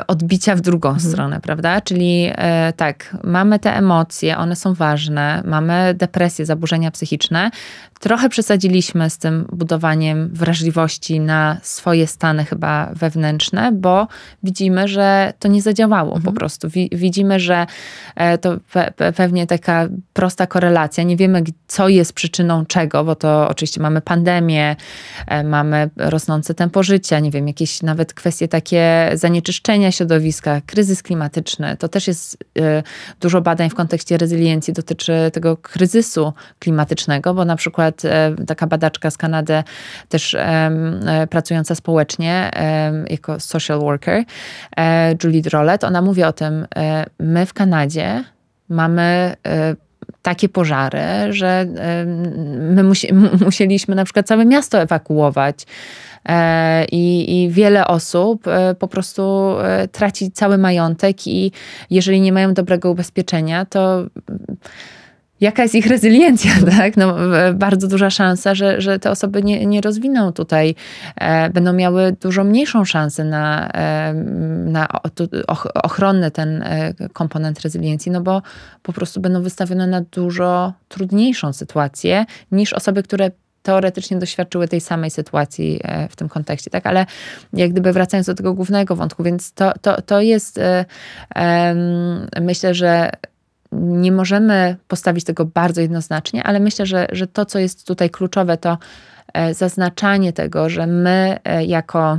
odbicia w drugą mhm. stronę, prawda? Czyli tak, mamy te emocje, one są ważne, mamy depresję, zaburzenia psychiczne, Trochę przesadziliśmy z tym budowaniem wrażliwości na swoje stany chyba wewnętrzne, bo widzimy, że to nie zadziałało mhm. po prostu. widzimy, że e, to pewnie taka prosta korelacja. Nie wiemy, co jest przyczyną czego, bo to oczywiście mamy pandemię, e, mamy rosnące tempo życia, nie wiem, jakieś nawet kwestie takie zanieczyszczenia środowiska, kryzys klimatyczny. To też jest e, dużo badań w kontekście rezyliencji dotyczy tego kryzysu klimatycznego, bo na przykład przykład e, taka badaczka z Kanady, też e, pracująca społecznie jako social worker, e, Julie Drolet, ona mówi o tym, my w Kanadzie mamy takie pożary, że my musi, musieliśmy na przykład całe miasto ewakuować i, i wiele osób po prostu traci cały majątek i jeżeli nie mają dobrego ubezpieczenia, to jaka jest ich rezyliencja, tak? No, bardzo duża szansa, że, że te osoby nie, nie rozwiną tutaj, e, będą miały dużo mniejszą szansę na, e, na ochronny ten e, komponent rezyliencji, no bo po prostu będą wystawione na dużo trudniejszą sytuację niż osoby, które teoretycznie doświadczyły tej samej sytuacji e, w tym kontekście, tak? Ale jak gdyby wracając do tego głównego wątku, więc to, to, to jest e, myślę, że nie możemy postawić tego bardzo jednoznacznie, ale myślę, że, że to, co jest tutaj kluczowe, to e, zaznaczanie tego, że my e, jako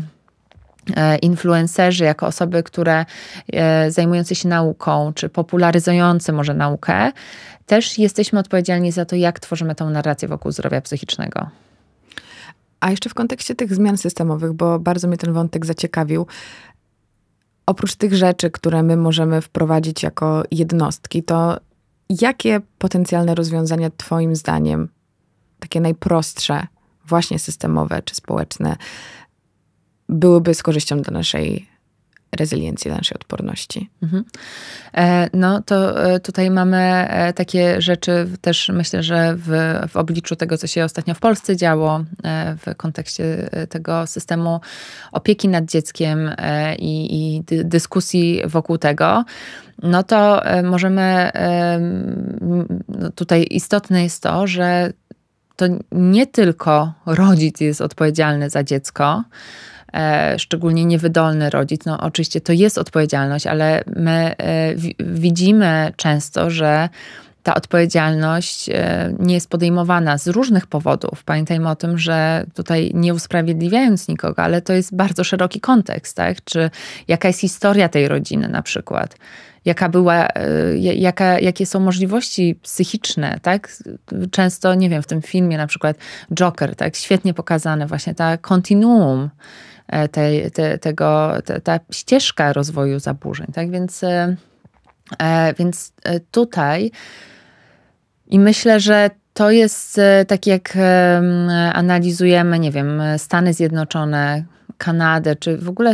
e, influencerzy, jako osoby, które zajmujące się nauką, czy popularyzujące może naukę, też jesteśmy odpowiedzialni za to, jak tworzymy tą narrację wokół zdrowia psychicznego. A jeszcze w kontekście tych zmian systemowych, bo bardzo mnie ten wątek zaciekawił oprócz tych rzeczy, które my możemy wprowadzić jako jednostki, to jakie potencjalne rozwiązania Twoim zdaniem, takie najprostsze, właśnie systemowe czy społeczne, byłyby z korzyścią dla naszej rezyliencji, naszej odporności. Mhm. E, no to e, tutaj mamy e, takie rzeczy też myślę, że w, w obliczu tego, co się ostatnio w Polsce działo w kontekście tego systemu opieki nad dzieckiem i, i dyskusji wokół tego, no to możemy, no tutaj istotne jest to, że to nie tylko rodzic jest odpowiedzialny za dziecko, E, szczególnie niewydolny rodzic, no oczywiście to jest odpowiedzialność, ale my e, widzimy często, że ta odpowiedzialność e, nie jest podejmowana z różnych powodów. Pamiętajmy o tym, że tutaj nie usprawiedliwiając nikogo, ale to jest bardzo szeroki kontekst, tak? Czy jaka jest historia tej rodziny na przykład? Jaka była, jaka, jakie są możliwości psychiczne, tak? Często, nie wiem, w tym filmie na przykład Joker, tak? Świetnie pokazane właśnie ta kontinuum E, te, tego, te, ta ścieżka rozwoju zaburzeń. Tak więc, e, e, więc tutaj i myślę, że to jest tak jak analizujemy, nie wiem, Stany Zjednoczone, Kanadę, czy w ogóle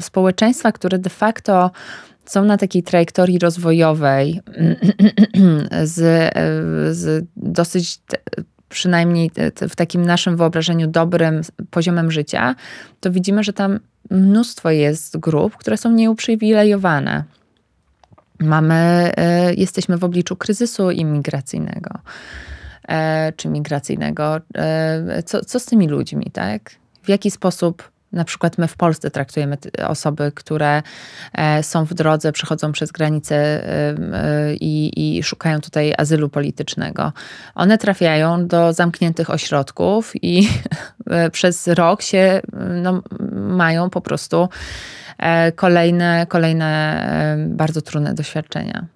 społeczeństwa, które de facto są na takiej trajektorii rozwojowej z, z dosyć przynajmniej w takim naszym wyobrażeniu dobrym poziomem życia, to widzimy, że tam mnóstwo jest grup, które są nieuprzywilejowane. Mamy, e, jesteśmy w obliczu kryzysu imigracyjnego e, czy migracyjnego. E, co, co z tymi ludźmi, tak? W jaki sposób na przykład my w Polsce traktujemy osoby, które e, są w drodze, przechodzą przez granicę e, e, i, i szukają tutaj azylu politycznego. One trafiają do zamkniętych ośrodków i przez rok się no, mają po prostu kolejne, kolejne bardzo trudne doświadczenia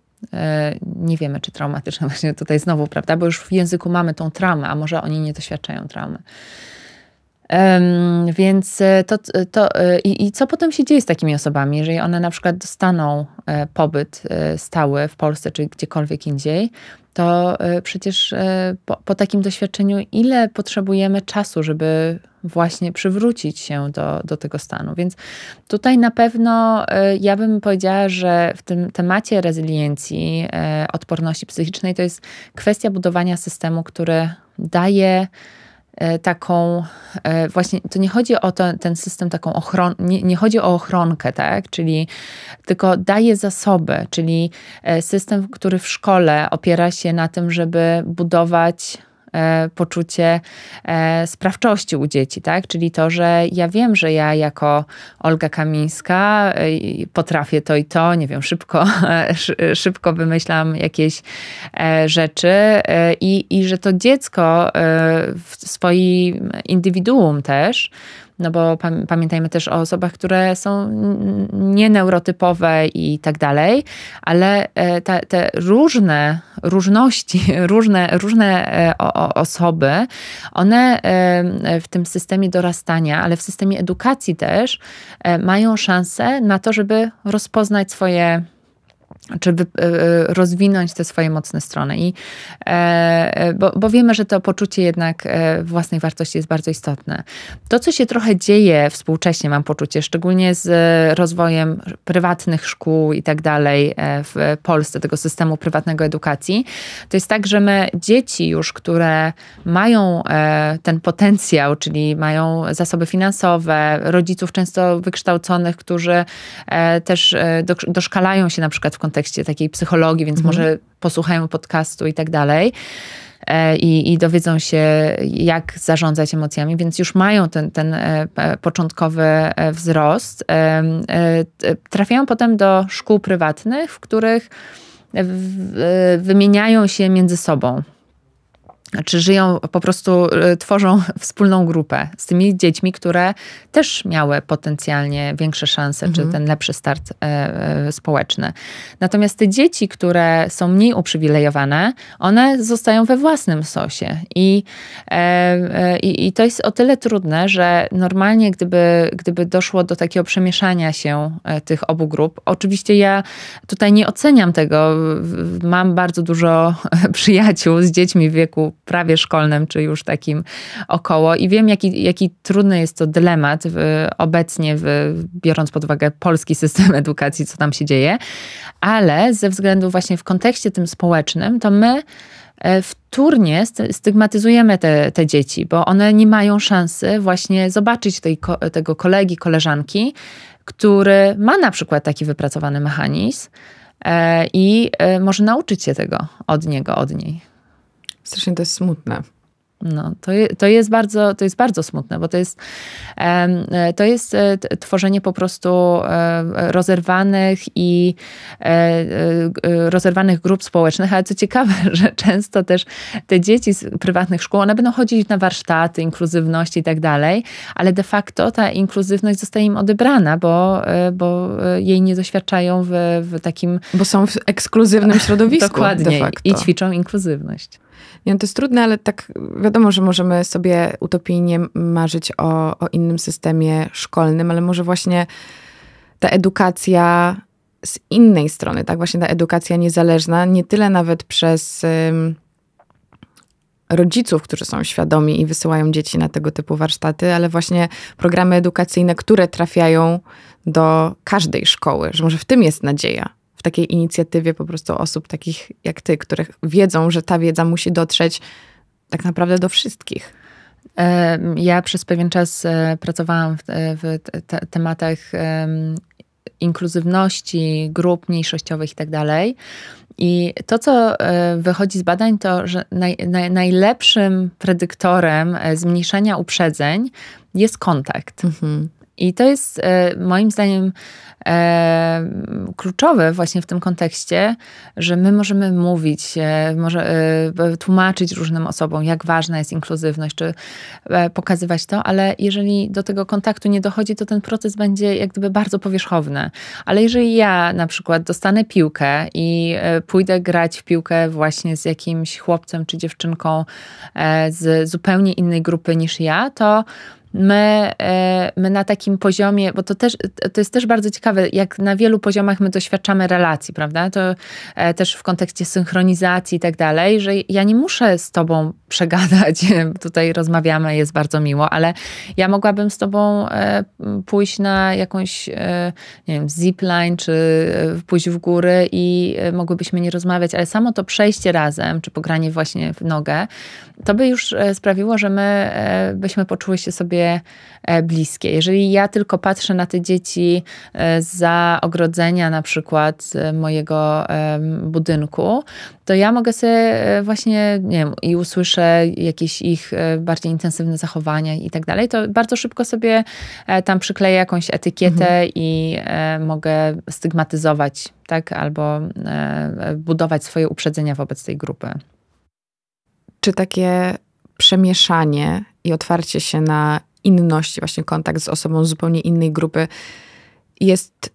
nie wiemy, czy traumatyczne, właśnie tutaj znowu, prawda? Bo już w języku mamy tą traumę, a może oni nie doświadczają traumy. Więc e, to, e, to e, i, i, co potem się dzieje z takimi osobami, jeżeli one na przykład dostaną pobyt stały w Polsce czy gdziekolwiek indziej, to przecież po, po takim doświadczeniu, ile potrzebujemy czasu, żeby właśnie przywrócić się do, do tego stanu. Więc tutaj na pewno ja bym powiedziała, że w tym temacie rezyliencji, odporności psychicznej to jest kwestia budowania systemu, który daje E, taką, e, właśnie to nie chodzi o to, ten system taką ochronę, nie, nie, chodzi o ochronkę, tak? Czyli tylko daje zasoby, czyli e, system, który w szkole opiera się na tym, żeby budować E, poczucie e, sprawczości u dzieci, tak? Czyli to, że ja wiem, że ja jako Olga Kamińska e, potrafię to i to, nie wiem, szybko, szybko wymyślam jakieś rzeczy i, i że to dziecko w swoim indywiduum też no bo pamiętajmy też o osobach, które są nieneurotypowe i tak dalej, ale te, te różne różności, różne, różne e, osoby, one e, e, w tym systemie dorastania, ale w systemie edukacji też mają szansę na to, żeby rozpoznać swoje czy e, e, rozwinąć te swoje mocne strony. I, e, bo, bo, wiemy, że to poczucie jednak własnej wartości jest bardzo istotne. To, co się trochę dzieje współcześnie, mam poczucie, szczególnie z rozwojem prywatnych szkół i tak dalej w Polsce, tego systemu prywatnego edukacji, to jest tak, że my dzieci już, które mają ten potencjał, czyli mają zasoby finansowe, rodziców często wykształconych, którzy też doszkalają się na przykład w kontekście kontekście takiej psychologii, więc mhm. może posłuchają podcastu i tak dalej. E, I, I dowiedzą się, jak zarządzać emocjami, więc już mają ten, ten e, e, początkowy wzrost. Trafiają potem do szkół prywatnych, w których wymieniają się między sobą czy znaczy, żyją, po prostu y, tworzą wspólną grupę z tymi dziećmi, które też miały potencjalnie większe szanse, mhm. czy ten lepszy start e, e, społeczny. Natomiast te dzieci, które są mniej uprzywilejowane, one zostają we własnym sosie. I, e, e i to jest o tyle trudne, że normalnie, gdyby, gdyby doszło do takiego przemieszania się e, tych obu grup, oczywiście ja tutaj nie oceniam tego. Mam bardzo dużo przyjaciół z dziećmi w wieku prawie szkolnym, czy już takim około. I wiem, jaki, jaki trudny jest to dylemat w, obecnie, w, biorąc pod uwagę polski system edukacji, co tam się dzieje, ale ze względu właśnie w kontekście tym społecznym, to my e, wtórnie stygmatyzujemy te, te dzieci, bo one nie mają szansy właśnie zobaczyć tej, tego kolegi, koleżanki, który ma na przykład taki wypracowany mechanizm e, i e, może nauczyć się tego od niego, od niej. Strasznie to jest smutne. No, to, je, to, jest bardzo, to jest bardzo smutne, bo to jest, e, to jest e, tworzenie po prostu e, rozerwanych i rozerwanych grup społecznych, ale co ciekawe, że często też te dzieci z prywatnych szkół, one będą chodzić na warsztaty inkluzywności i tak dalej, ale de facto ta inkluzywność zostaje im odebrana, bo, bo jej nie doświadczają w, w takim... Bo są w ekskluzywnym środowisku. Dokładnie. I ćwiczą inkluzywność. Nie, to jest trudne, ale tak wiadomo, że możemy sobie utopijnie marzyć o, o innym systemie szkolnym, ale może właśnie ta edukacja z innej strony, tak? Właśnie ta edukacja niezależna, nie tyle nawet przez ym, rodziców, którzy są świadomi i wysyłają dzieci na tego typu warsztaty, ale właśnie programy edukacyjne, które trafiają do każdej szkoły, że może w tym jest nadzieja w takiej inicjatywie po prostu osób takich jak ty, których wiedzą, że ta wiedza musi dotrzeć tak naprawdę do wszystkich. Ja przez pewien czas e, pracowałam w, e, w te, tematach inkluzywności grup mniejszościowych i tak dalej. I to, co e, wychodzi z badań, to, że naj, naj, najlepszym predyktorem zmniejszenia uprzedzeń jest kontakt. Mhm. I to jest e, moim zdaniem e, kluczowe właśnie w tym kontekście, że my możemy mówić, e, może, tłumaczyć różnym osobom, jak ważna jest inkluzywność, czy pokazywać to, ale jeżeli do tego kontaktu nie dochodzi, to ten proces będzie jak gdyby bardzo powierzchowny. Ale jeżeli ja na przykład dostanę piłkę i pójdę grać w piłkę właśnie z jakimś chłopcem czy dziewczynką z zupełnie innej grupy niż ja, to my, e, my na takim poziomie, bo to też to jest też bardzo ciekawe, jak na wielu poziomach my doświadczamy relacji, prawda? To e, też w kontekście synchronizacji i tak dalej, że ja nie muszę z tobą przegadać, tutaj rozmawiamy, jest bardzo miło, ale ja mogłabym z tobą e, pójść na jakąś, nie wiem, zipline, czy pójść w góry i mogłybyśmy nie rozmawiać, ale samo to przejście razem, czy pogranie właśnie w nogę, to by już sprawiło, że my byśmy poczuły się sobie E, bliskie. Jeżeli ja tylko patrzę na te dzieci e, za ogrodzenia na przykład e, mojego budynku, to ja mogę sobie właśnie, nie wiem, i usłyszę jakieś ich bardziej intensywne zachowania i tak dalej, to bardzo szybko sobie tam przykleję jakąś etykietę mhm. i mogę stygmatyzować, tak, albo budować swoje uprzedzenia wobec tej grupy. Czy takie przemieszanie i otwarcie się na inności, właśnie kontakt z osobą z zupełnie innej grupy jest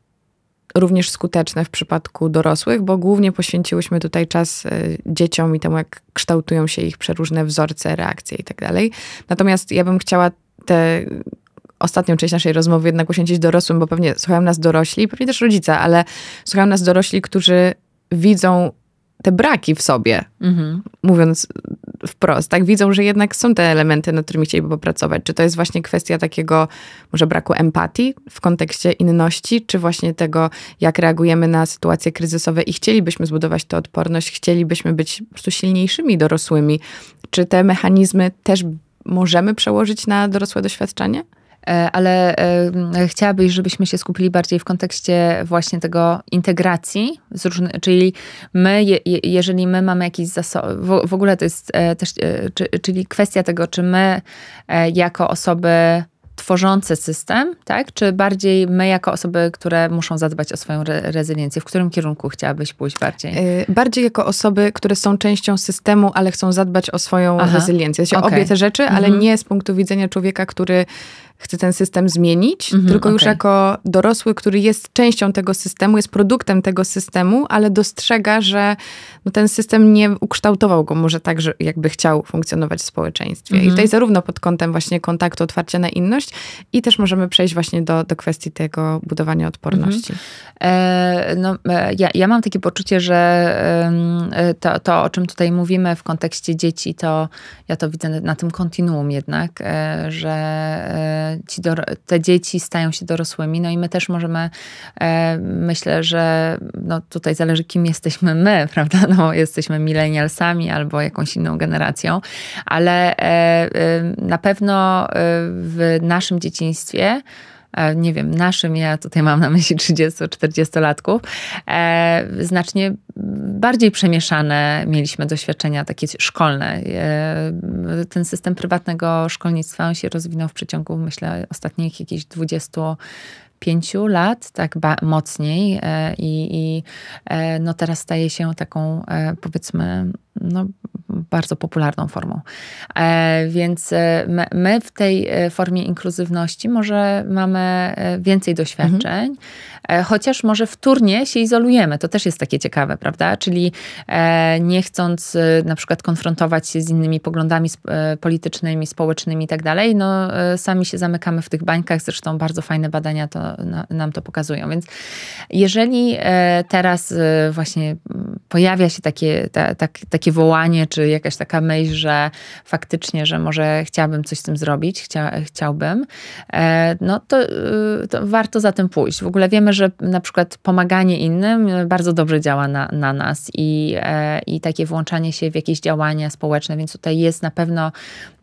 również skuteczne w przypadku dorosłych, bo głównie poświęciłyśmy tutaj czas e, dzieciom i temu, jak kształtują się ich przeróżne wzorce, reakcje itd. Tak Natomiast ja bym chciała tę ostatnią część naszej rozmowy jednak poświęcić dorosłym, bo pewnie słuchają nas dorośli, pewnie też rodzice, ale słuchają nas dorośli, którzy widzą te braki w sobie, mhm. mówiąc wprost, tak? Widzą, że jednak są te elementy, nad którymi chcieliby popracować. Czy to jest właśnie kwestia takiego może braku empatii w kontekście inności, czy właśnie tego, jak reagujemy na sytuacje kryzysowe i chcielibyśmy zbudować tę odporność, chcielibyśmy być po prostu silniejszymi dorosłymi. Czy te mechanizmy też możemy przełożyć na dorosłe doświadczenie? E, ale e, chciałabyś, żebyśmy się skupili bardziej w kontekście właśnie tego integracji, różny, czyli my, je, jeżeli my mamy jakiś zasoby, w, w, ogóle to jest e, też, czyli kwestia tego, czy my jako osoby tworzące system, tak? Czy bardziej my jako osoby, które muszą zadbać o swoją re W którym kierunku chciałabyś pójść bardziej? Bardziej jako osoby, które są częścią systemu, ale chcą zadbać o swoją Aha. rezyliencję. okay. Obie te rzeczy, ale mhm. nie z punktu widzenia człowieka, który chce ten system zmienić, mm -hmm, tylko okay. już jako dorosły, który jest częścią tego systemu, jest produktem tego systemu, ale dostrzega, że no, ten system nie ukształtował go może tak, że jakby chciał funkcjonować w społeczeństwie. Mm -hmm. I mhm. tutaj zarówno pod kątem właśnie kontaktu, otwarcia na inność i też możemy przejść właśnie do, do kwestii tego budowania odporności. Mm -hmm. e, no, e, ja, ja mam takie poczucie, że e, to, to, o czym tutaj mówimy w kontekście dzieci, to ja to widzę na, na tym kontinuum jednak, e, że e, ci do, te dzieci stają się dorosłymi, no i my też możemy, e, myślę, że no tutaj zależy kim jesteśmy my, prawda, no jesteśmy millennialsami albo jakąś inną generacją, ale e, e, na pewno w naszym dzieciństwie nie wiem, naszym, ja tutaj mam na myśli 30-40-latków, e, znacznie bardziej przemieszane mieliśmy doświadczenia takie szkolne. E, ten system prywatnego szkolnictwa on się rozwinął w przeciągu, myślę, ostatnich jakichś 20 pięciu lat, tak mocniej e, i, i, no teraz staje się taką powiedzmy no, bardzo popularną formą. E, więc e, my, w tej e, formie inkluzywności może mamy więcej doświadczeń, mhm. chociaż może wtórnie się izolujemy. To też jest takie ciekawe, prawda? Czyli nie chcąc na przykład konfrontować się z innymi poglądami politycznymi, społecznymi i tak dalej, no sami się zamykamy w tych bańkach. Zresztą bardzo fajne badania to, nam to pokazują. Więc jeżeli teraz właśnie mm, pojawia się takie, ta, ta, takie wołanie, czy jakaś taka myśl, że faktycznie, że może chciałabym coś z tym zrobić, chcia, chciałbym, e, no to, y, to, warto za tym pójść. W ogóle wiemy, że na przykład pomaganie innym y, bardzo dobrze działa na, na nas i, e, i takie włączanie się w jakieś działania społeczne, więc tutaj jest na pewno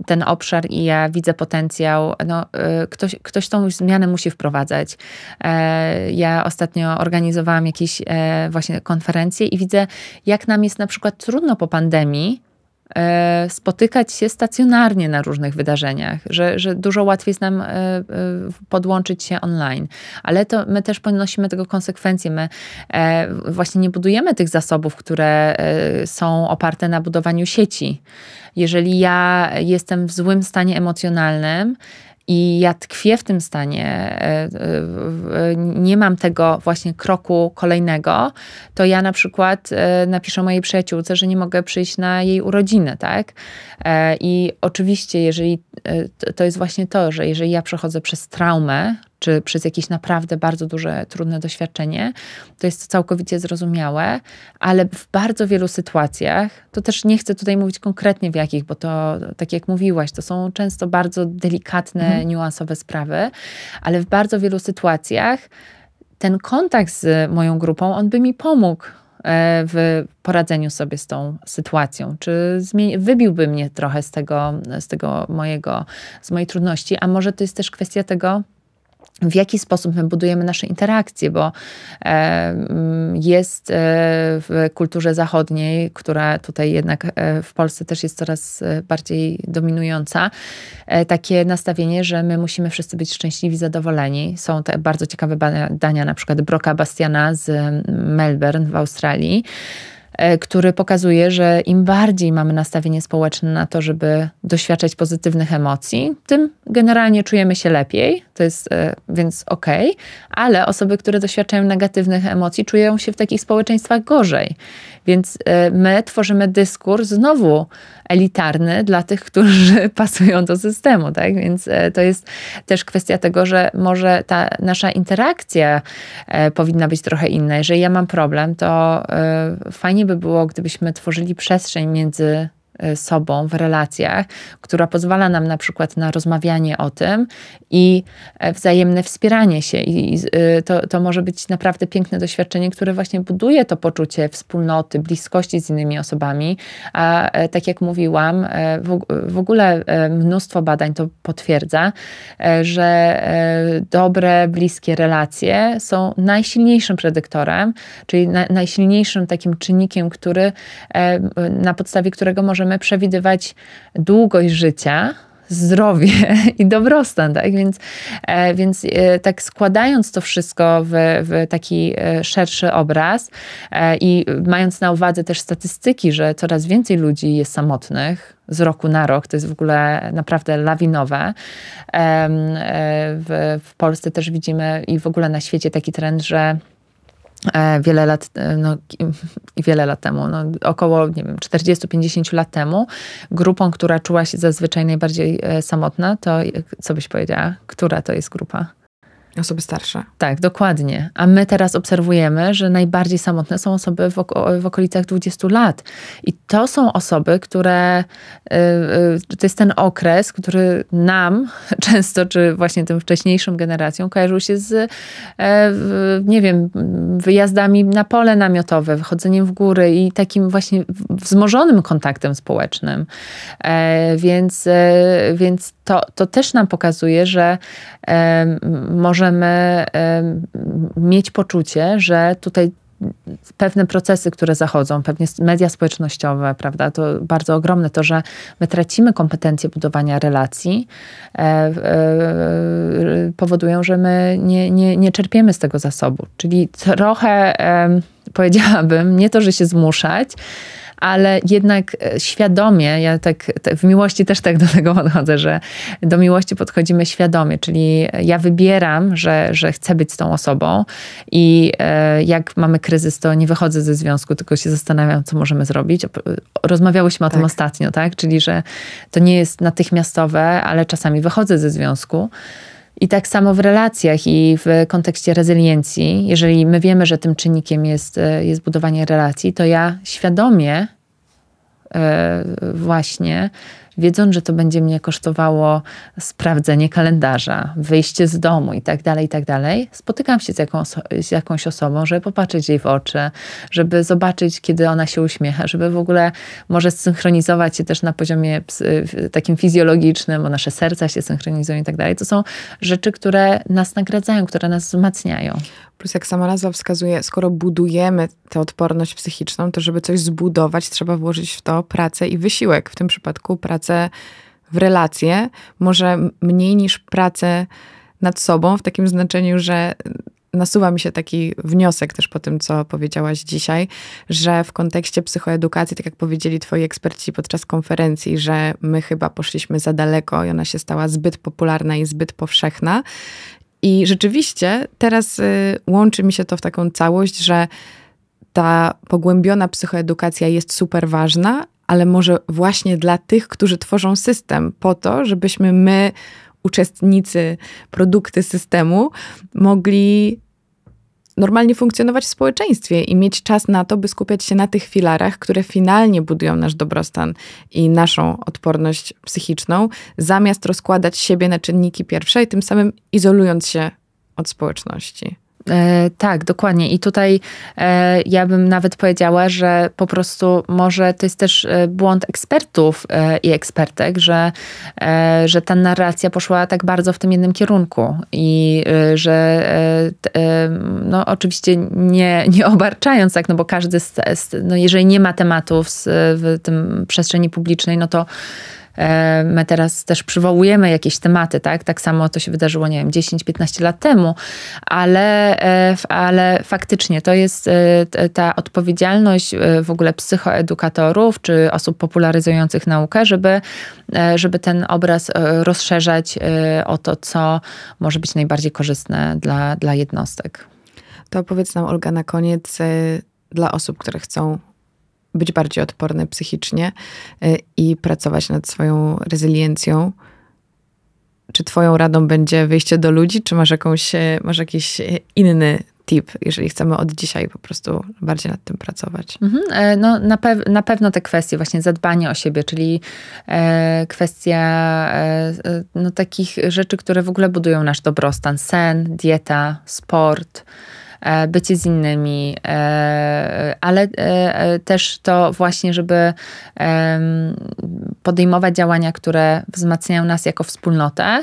ten obszar i ja widzę potencjał. No, y, ktoś, ktoś tą zmianę musi wprowadzać. E, ja ostatnio organizowałam jakieś właśnie konferencje i widzę, jak nam jest na przykład trudno po pandemii e, spotykać się stacjonarnie na różnych wydarzeniach, że, że dużo łatwiej jest nam e, e, podłączyć się online. Ale to my też ponosimy tego konsekwencje. My właśnie nie budujemy tych zasobów, które są oparte na budowaniu sieci. Jeżeli ja jestem w złym stanie emocjonalnym, i ja tkwię w tym stanie, e, e, e, nie mam tego właśnie kroku kolejnego, to ja na przykład napiszę mojej przyjaciółce, że nie mogę przyjść na jej urodziny, tak? I oczywiście, jeżeli to jest właśnie to, że jeżeli ja przechodzę przez traumę, czy przez jakieś naprawdę bardzo duże, trudne doświadczenie, to jest to całkowicie zrozumiałe, ale w bardzo wielu sytuacjach, to też nie chcę tutaj mówić konkretnie w jakich, bo to, tak jak mówiłaś, to są często bardzo delikatne, mhm. niuansowe sprawy, ale w bardzo wielu sytuacjach ten kontakt z moją grupą, on by mi pomógł e, w poradzeniu sobie z tą sytuacją, czy wybiłby mnie trochę z tego, z tego mojego, z mojej trudności, a może to jest też kwestia tego, w jaki sposób my budujemy nasze interakcje, bo e, mm, jest e, w kulturze zachodniej, która tutaj jednak e, w Polsce też jest coraz bardziej dominująca, takie nastawienie, że my musimy wszyscy być szczęśliwi, zadowoleni. Są te bardzo ciekawe badania, na przykład Broka Bastiana z mm, Melbourne w Australii, który pokazuje, że im bardziej mamy nastawienie społeczne na to, żeby doświadczać pozytywnych emocji, tym generalnie czujemy się lepiej, to jest, e, więc okej, okay. ale osoby, które doświadczają negatywnych emocji, czują się w takich społeczeństwach gorzej. Więc e, my tworzymy dyskurs znowu elitarny dla tych, którzy pasują do systemu, tak? Więc e, to jest też kwestia tego, że może ta nasza interakcja powinna być trochę inna. Jeżeli ja mam problem, to fajnie by było, gdybyśmy tworzyli przestrzeń między E, sobą w relacjach, która pozwala nam na przykład na rozmawianie o tym i e, wzajemne wspieranie się. I e, to, to może być naprawdę piękne doświadczenie, które właśnie buduje to poczucie wspólnoty, bliskości z innymi osobami. A tak jak mówiłam, w ogóle mnóstwo badań to potwierdza, że dobre, bliskie relacje są najsilniejszym predyktorem, czyli najsilniejszym takim czynnikiem, który na podstawie którego możemy możemy przewidywać długość życia, zdrowie i dobrostan, tak? Więc, e, więc e, tak składając to wszystko w, w, taki e, szerszy obraz i mając na uwadze też statystyki, że coraz więcej ludzi jest samotnych z roku na rok, to jest w ogóle naprawdę lawinowe. W, w Polsce też widzimy i w ogóle na świecie taki trend, że E, wiele lat, e, no, wiele lat temu, no, około nie wiem, 40-50 lat temu, grupą, która czuła się zazwyczaj najbardziej e, samotna, to co byś powiedziała? Która to jest grupa? Osoby starsze. Tak, dokładnie. A my teraz obserwujemy, że najbardziej samotne są osoby w, oko w okolicach 20 lat. I to są osoby, które yy, yy, to jest ten okres, który nam często, czy właśnie tym wcześniejszym generacjom kojarzył się z, yy, nie wiem, wyjazdami na pole namiotowe, wychodzeniem w góry i takim właśnie wzmożonym kontaktem społecznym. E, więc, e, więc to, to też nam pokazuje, że może możemy mieć poczucie, że tutaj pewne procesy, które zachodzą, pewnie media społecznościowe, prawda, to bardzo ogromne to, że my tracimy kompetencje budowania relacji, e, e, powodują, że my nie, nie, nie czerpiemy z tego zasobu. Czyli trochę powiedziałabym, nie to, że się zmuszać, ale jednak e, świadomie, ja tak te, w miłości też tak do tego podchodzę, że do miłości podchodzimy świadomie, czyli ja wybieram, że, że chcę być z tą osobą i e, jak mamy kryzys, to nie wychodzę ze związku, tylko się zastanawiam, co możemy zrobić. E, rozmawiałyśmy o tak. tym ostatnio, tak? Czyli, że to nie jest natychmiastowe, ale czasami wychodzę ze związku. I tak samo w relacjach i w kontekście rezyliencji, jeżeli my wiemy, że tym czynnikiem jest, e, jest budowanie relacji, to ja świadomie e, właśnie wiedząc, że to będzie mnie kosztowało sprawdzenie kalendarza, wyjście z domu i tak dalej, i tak dalej, spotykam się z, jaką, z jakąś osobą, żeby popatrzeć jej w oczy, żeby zobaczyć, kiedy ona się uśmiecha, żeby w ogóle może zsynchronizować się też na poziomie takim fizjologicznym, bo nasze serca się synchronizują i tak dalej. To są rzeczy, które nas nagradzają, które nas wzmacniają. Plus, jak sama nazwa wskazuje, skoro budujemy tę odporność psychiczną, to żeby coś zbudować, trzeba włożyć w to pracę i wysiłek. W tym przypadku pracę w relacje, może mniej niż pracę nad sobą, w takim znaczeniu, że nasuwa mi się taki wniosek też po tym, co powiedziałaś dzisiaj, że w kontekście psychoedukacji, tak jak powiedzieli twoi eksperci podczas konferencji, że my chyba poszliśmy za daleko i ona się stała zbyt popularna i zbyt powszechna i rzeczywiście teraz y, łączy mi się to w taką całość, że ta pogłębiona psychoedukacja jest super ważna, ale może właśnie dla tych, którzy tworzą system, po to, żebyśmy my, uczestnicy, produkty systemu, mogli normalnie funkcjonować w społeczeństwie i mieć czas na to, by skupiać się na tych filarach, które finalnie budują nasz dobrostan i naszą odporność psychiczną, zamiast rozkładać siebie na czynniki pierwsze i tym samym izolując się od społeczności. E, tak, dokładnie. I tutaj e, ja bym nawet powiedziała, że po prostu może to jest też e, błąd ekspertów i ekspertek, że, że ta narracja poszła tak bardzo w tym jednym kierunku i że no oczywiście nie, nie obarczając tak, no bo każdy, z, no jeżeli nie ma tematów w tym przestrzeni publicznej, no to E, my teraz też przywołujemy jakieś tematy, tak? Tak samo to się wydarzyło, nie wiem, 10-15 lat temu, ale, e, ale faktycznie to jest e, ta odpowiedzialność w ogóle psychoedukatorów czy osób popularyzujących naukę, żeby, żeby ten obraz rozszerzać o to, co może być najbardziej korzystne dla, dla jednostek. To powiedz nam, Olga, na koniec dla osób, które chcą być bardziej odporne psychicznie y, i pracować nad swoją rezyliencją. Czy Twoją radą będzie wyjście do ludzi, czy masz, jakąś, e, masz jakiś e, inny tip, jeżeli chcemy od dzisiaj po prostu bardziej nad tym pracować? Mhm. E, no, na, pew na pewno te kwestie, właśnie zadbanie o siebie, czyli e, kwestia e, no, takich rzeczy, które w ogóle budują nasz dobrostan: sen, dieta, sport. E, bycie z innymi, e, ale e, też to właśnie, żeby podejmować działania, które wzmacniają nas jako wspólnotę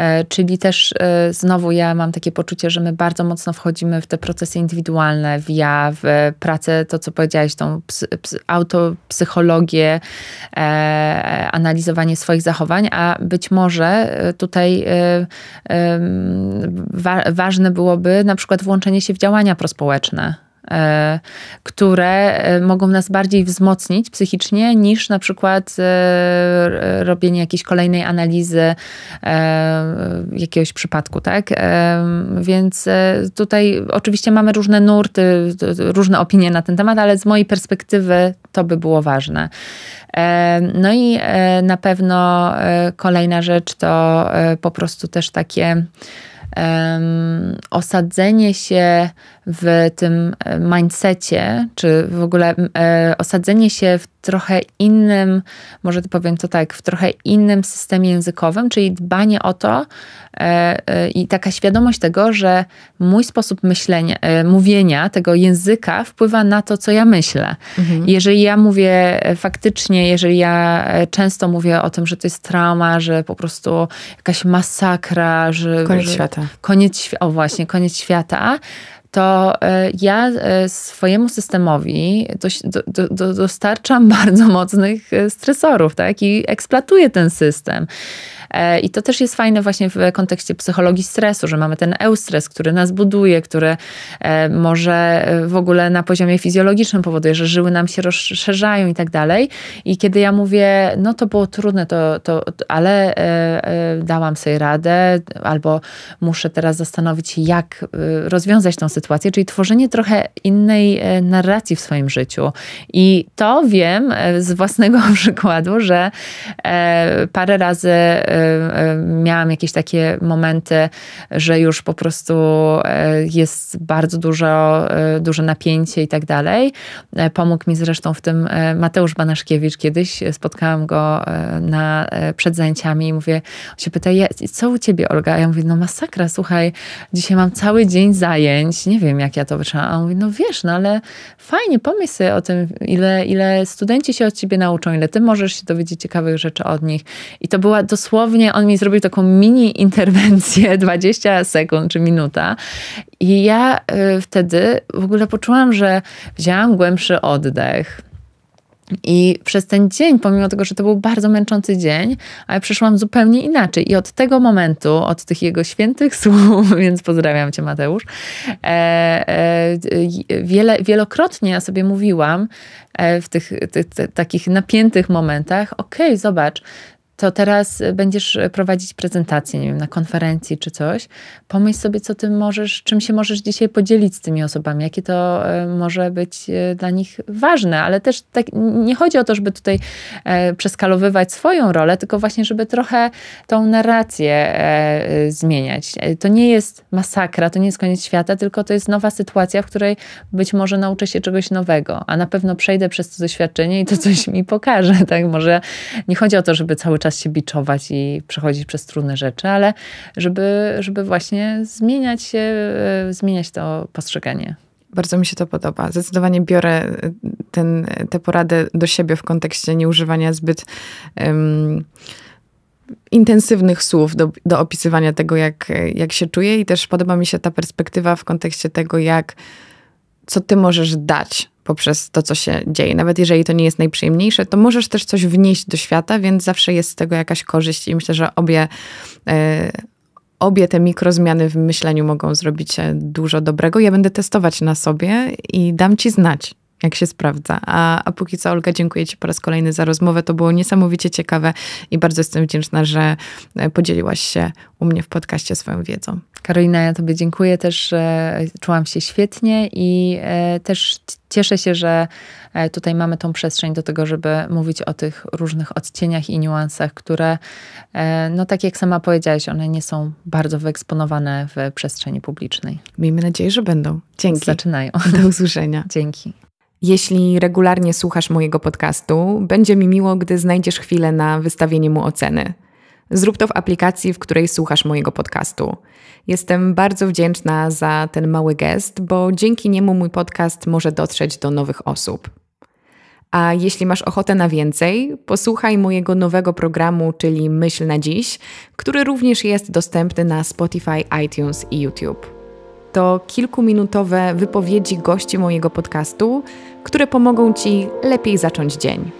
E, czyli też e, znowu ja mam takie poczucie, że my bardzo mocno wchodzimy w te procesy indywidualne, w ja, w pracę, to co powiedziałaś, tą ps, ps, autopsychologię, e, analizowanie swoich zachowań, a być może tutaj wa ważne byłoby na przykład włączenie się w działania prospołeczne E, które e, mogą nas bardziej wzmocnić psychicznie niż na przykład e, robienie jakiejś kolejnej analizy jakiegoś przypadku, tak? Więc tutaj oczywiście mamy różne nurty, różne opinie na ten temat, ale z mojej perspektywy to by było ważne. No i na pewno kolejna rzecz to po prostu też takie um, osadzenie się w tym e, mindsetie, czy w ogóle um, osadzenie się w trochę innym, może powiem to tak, w trochę innym systemie językowym, czyli dbanie o to e, e, i taka świadomość tego, że mój sposób myślenia, e, mówienia tego języka wpływa na to, co ja myślę. Mhm. Jeżeli ja mówię faktycznie, jeżeli ja często mówię o tym, że to jest trauma, że po prostu jakaś masakra, że... Koniec że, świata. Koniec, o właśnie, koniec świata, to e, ja e, swojemu systemowi do, do, dostarczam bardzo mocnych e, stresorów, tak? I eksploatuję ten system. E, I to też jest fajne właśnie w kontekście psychologii stresu, że mamy ten eustres, który nas buduje, który e, może e, w ogóle na poziomie fizjologicznym powoduje, że żyły nam się rozszerzają i tak dalej. I kiedy ja mówię, no to było trudne, to, to, ale dałam sobie radę, albo muszę teraz zastanowić się, jak rozwiązać tą sytuację, czyli tworzenie trochę innej narracji w swoim życiu. I to wiem z własnego przykładu, że parę razy E, miałam jakieś takie momenty, że już po prostu e, jest bardzo dużo, e, duże napięcie i tak dalej. Pomógł mi zresztą w tym Mateusz Banaszkiewicz kiedyś, spotkałam go na, przed zajęciami i mówię, on się pyta, co u ciebie Olga? Ja mówię, no masakra, słuchaj, dzisiaj mam cały dzień zajęć, nie wiem jak ja to wytrzymam. A on mówi, no wiesz, no ale fajnie, pomysły o tym, ile, ile studenci się od ciebie nauczą, ile ty możesz się dowiedzieć ciekawych rzeczy od nich. I to była dosłownie dosłownie on mi zrobił taką mini interwencję 20 sekund czy minuta. I ja y, wtedy w ogóle poczułam, że wzięłam głębszy oddech. I przez ten dzień, pomimo tego, że to był bardzo męczący dzień, ale przyszłam zupełnie inaczej. I od tego momentu, od tych jego świętych słów, więc pozdrawiam cię, Mateusz, e, e, wiele, wielokrotnie ja sobie mówiłam, e, w tych, tych, takich napiętych momentach, okej, okay, zobacz, to teraz y, będziesz y, prowadzić prezentację, nie wiem, na konferencji czy coś, pomyśl sobie, co ty możesz, czym się możesz dzisiaj podzielić z tymi osobami, jakie to y, może być dla nich ważne, ale też tak, nie chodzi o to, żeby tutaj e, przeskalowywać swoją rolę, tylko właśnie, żeby trochę tą narrację e, zmieniać. E, to nie jest masakra, to nie jest koniec świata, tylko to jest nowa sytuacja, w której być może nauczę się czegoś nowego, a na pewno przejdę przez to doświadczenie i to coś mi pokaże, tak? Może nie chodzi o to, żeby cały czas czas się biczować i przechodzić przez trudne rzeczy, ale żeby, żeby właśnie zmieniać się, e, zmieniać to postrzeganie. Bardzo mi się to podoba. Zdecydowanie biorę e, ten, e, te porady do siebie w kontekście nieużywania zbyt. Um, intensywnych słów do, do opisywania tego, jak, jak się czuję, i też podoba mi się ta perspektywa w kontekście tego, jak co ty możesz dać poprzez to, co się dzieje. Nawet jeżeli to nie jest najprzyjemniejsze, to możesz też coś wnieść do świata, więc zawsze jest z tego jakaś korzyść i myślę, że obie, e, obie te mikrozmiany w myśleniu mogą zrobić e, dużo dobrego. Ja będę testować na sobie i dam ci znać jak się sprawdza. A, a póki co, Olga, dziękuję Ci po raz kolejny za rozmowę. To było niesamowicie ciekawe i bardzo jestem wdzięczna, że e, podzieliłaś się u mnie w podcaście swoją wiedzą. Karolina, ja Tobie dziękuję też. Czułam się świetnie i e, też cieszę się, że e, tutaj mamy tą przestrzeń do tego, żeby mówić o tych różnych odcieniach i niuansach, które, no tak jak sama powiedziałaś, one nie są bardzo wyeksponowane w przestrzeni publicznej. Miejmy nadzieję, że będą. Dzięki. Zaczynają. Do usłyszenia. Dzięki. Jeśli regularnie słuchasz mojego podcastu, będzie mi miło, gdy znajdziesz chwilę na wystawienie mu oceny. Zrób to w aplikacji, w której słuchasz mojego podcastu. Jestem bardzo wdzięczna za ten mały gest, bo dzięki niemu mój podcast może dotrzeć do nowych osób. A jeśli masz ochotę na więcej, posłuchaj mojego nowego programu, czyli Myśl na Dziś, który również jest dostępny na Spotify, iTunes i YouTube. To kilkuminutowe wypowiedzi gości mojego podcastu które pomogą Ci lepiej zacząć dzień.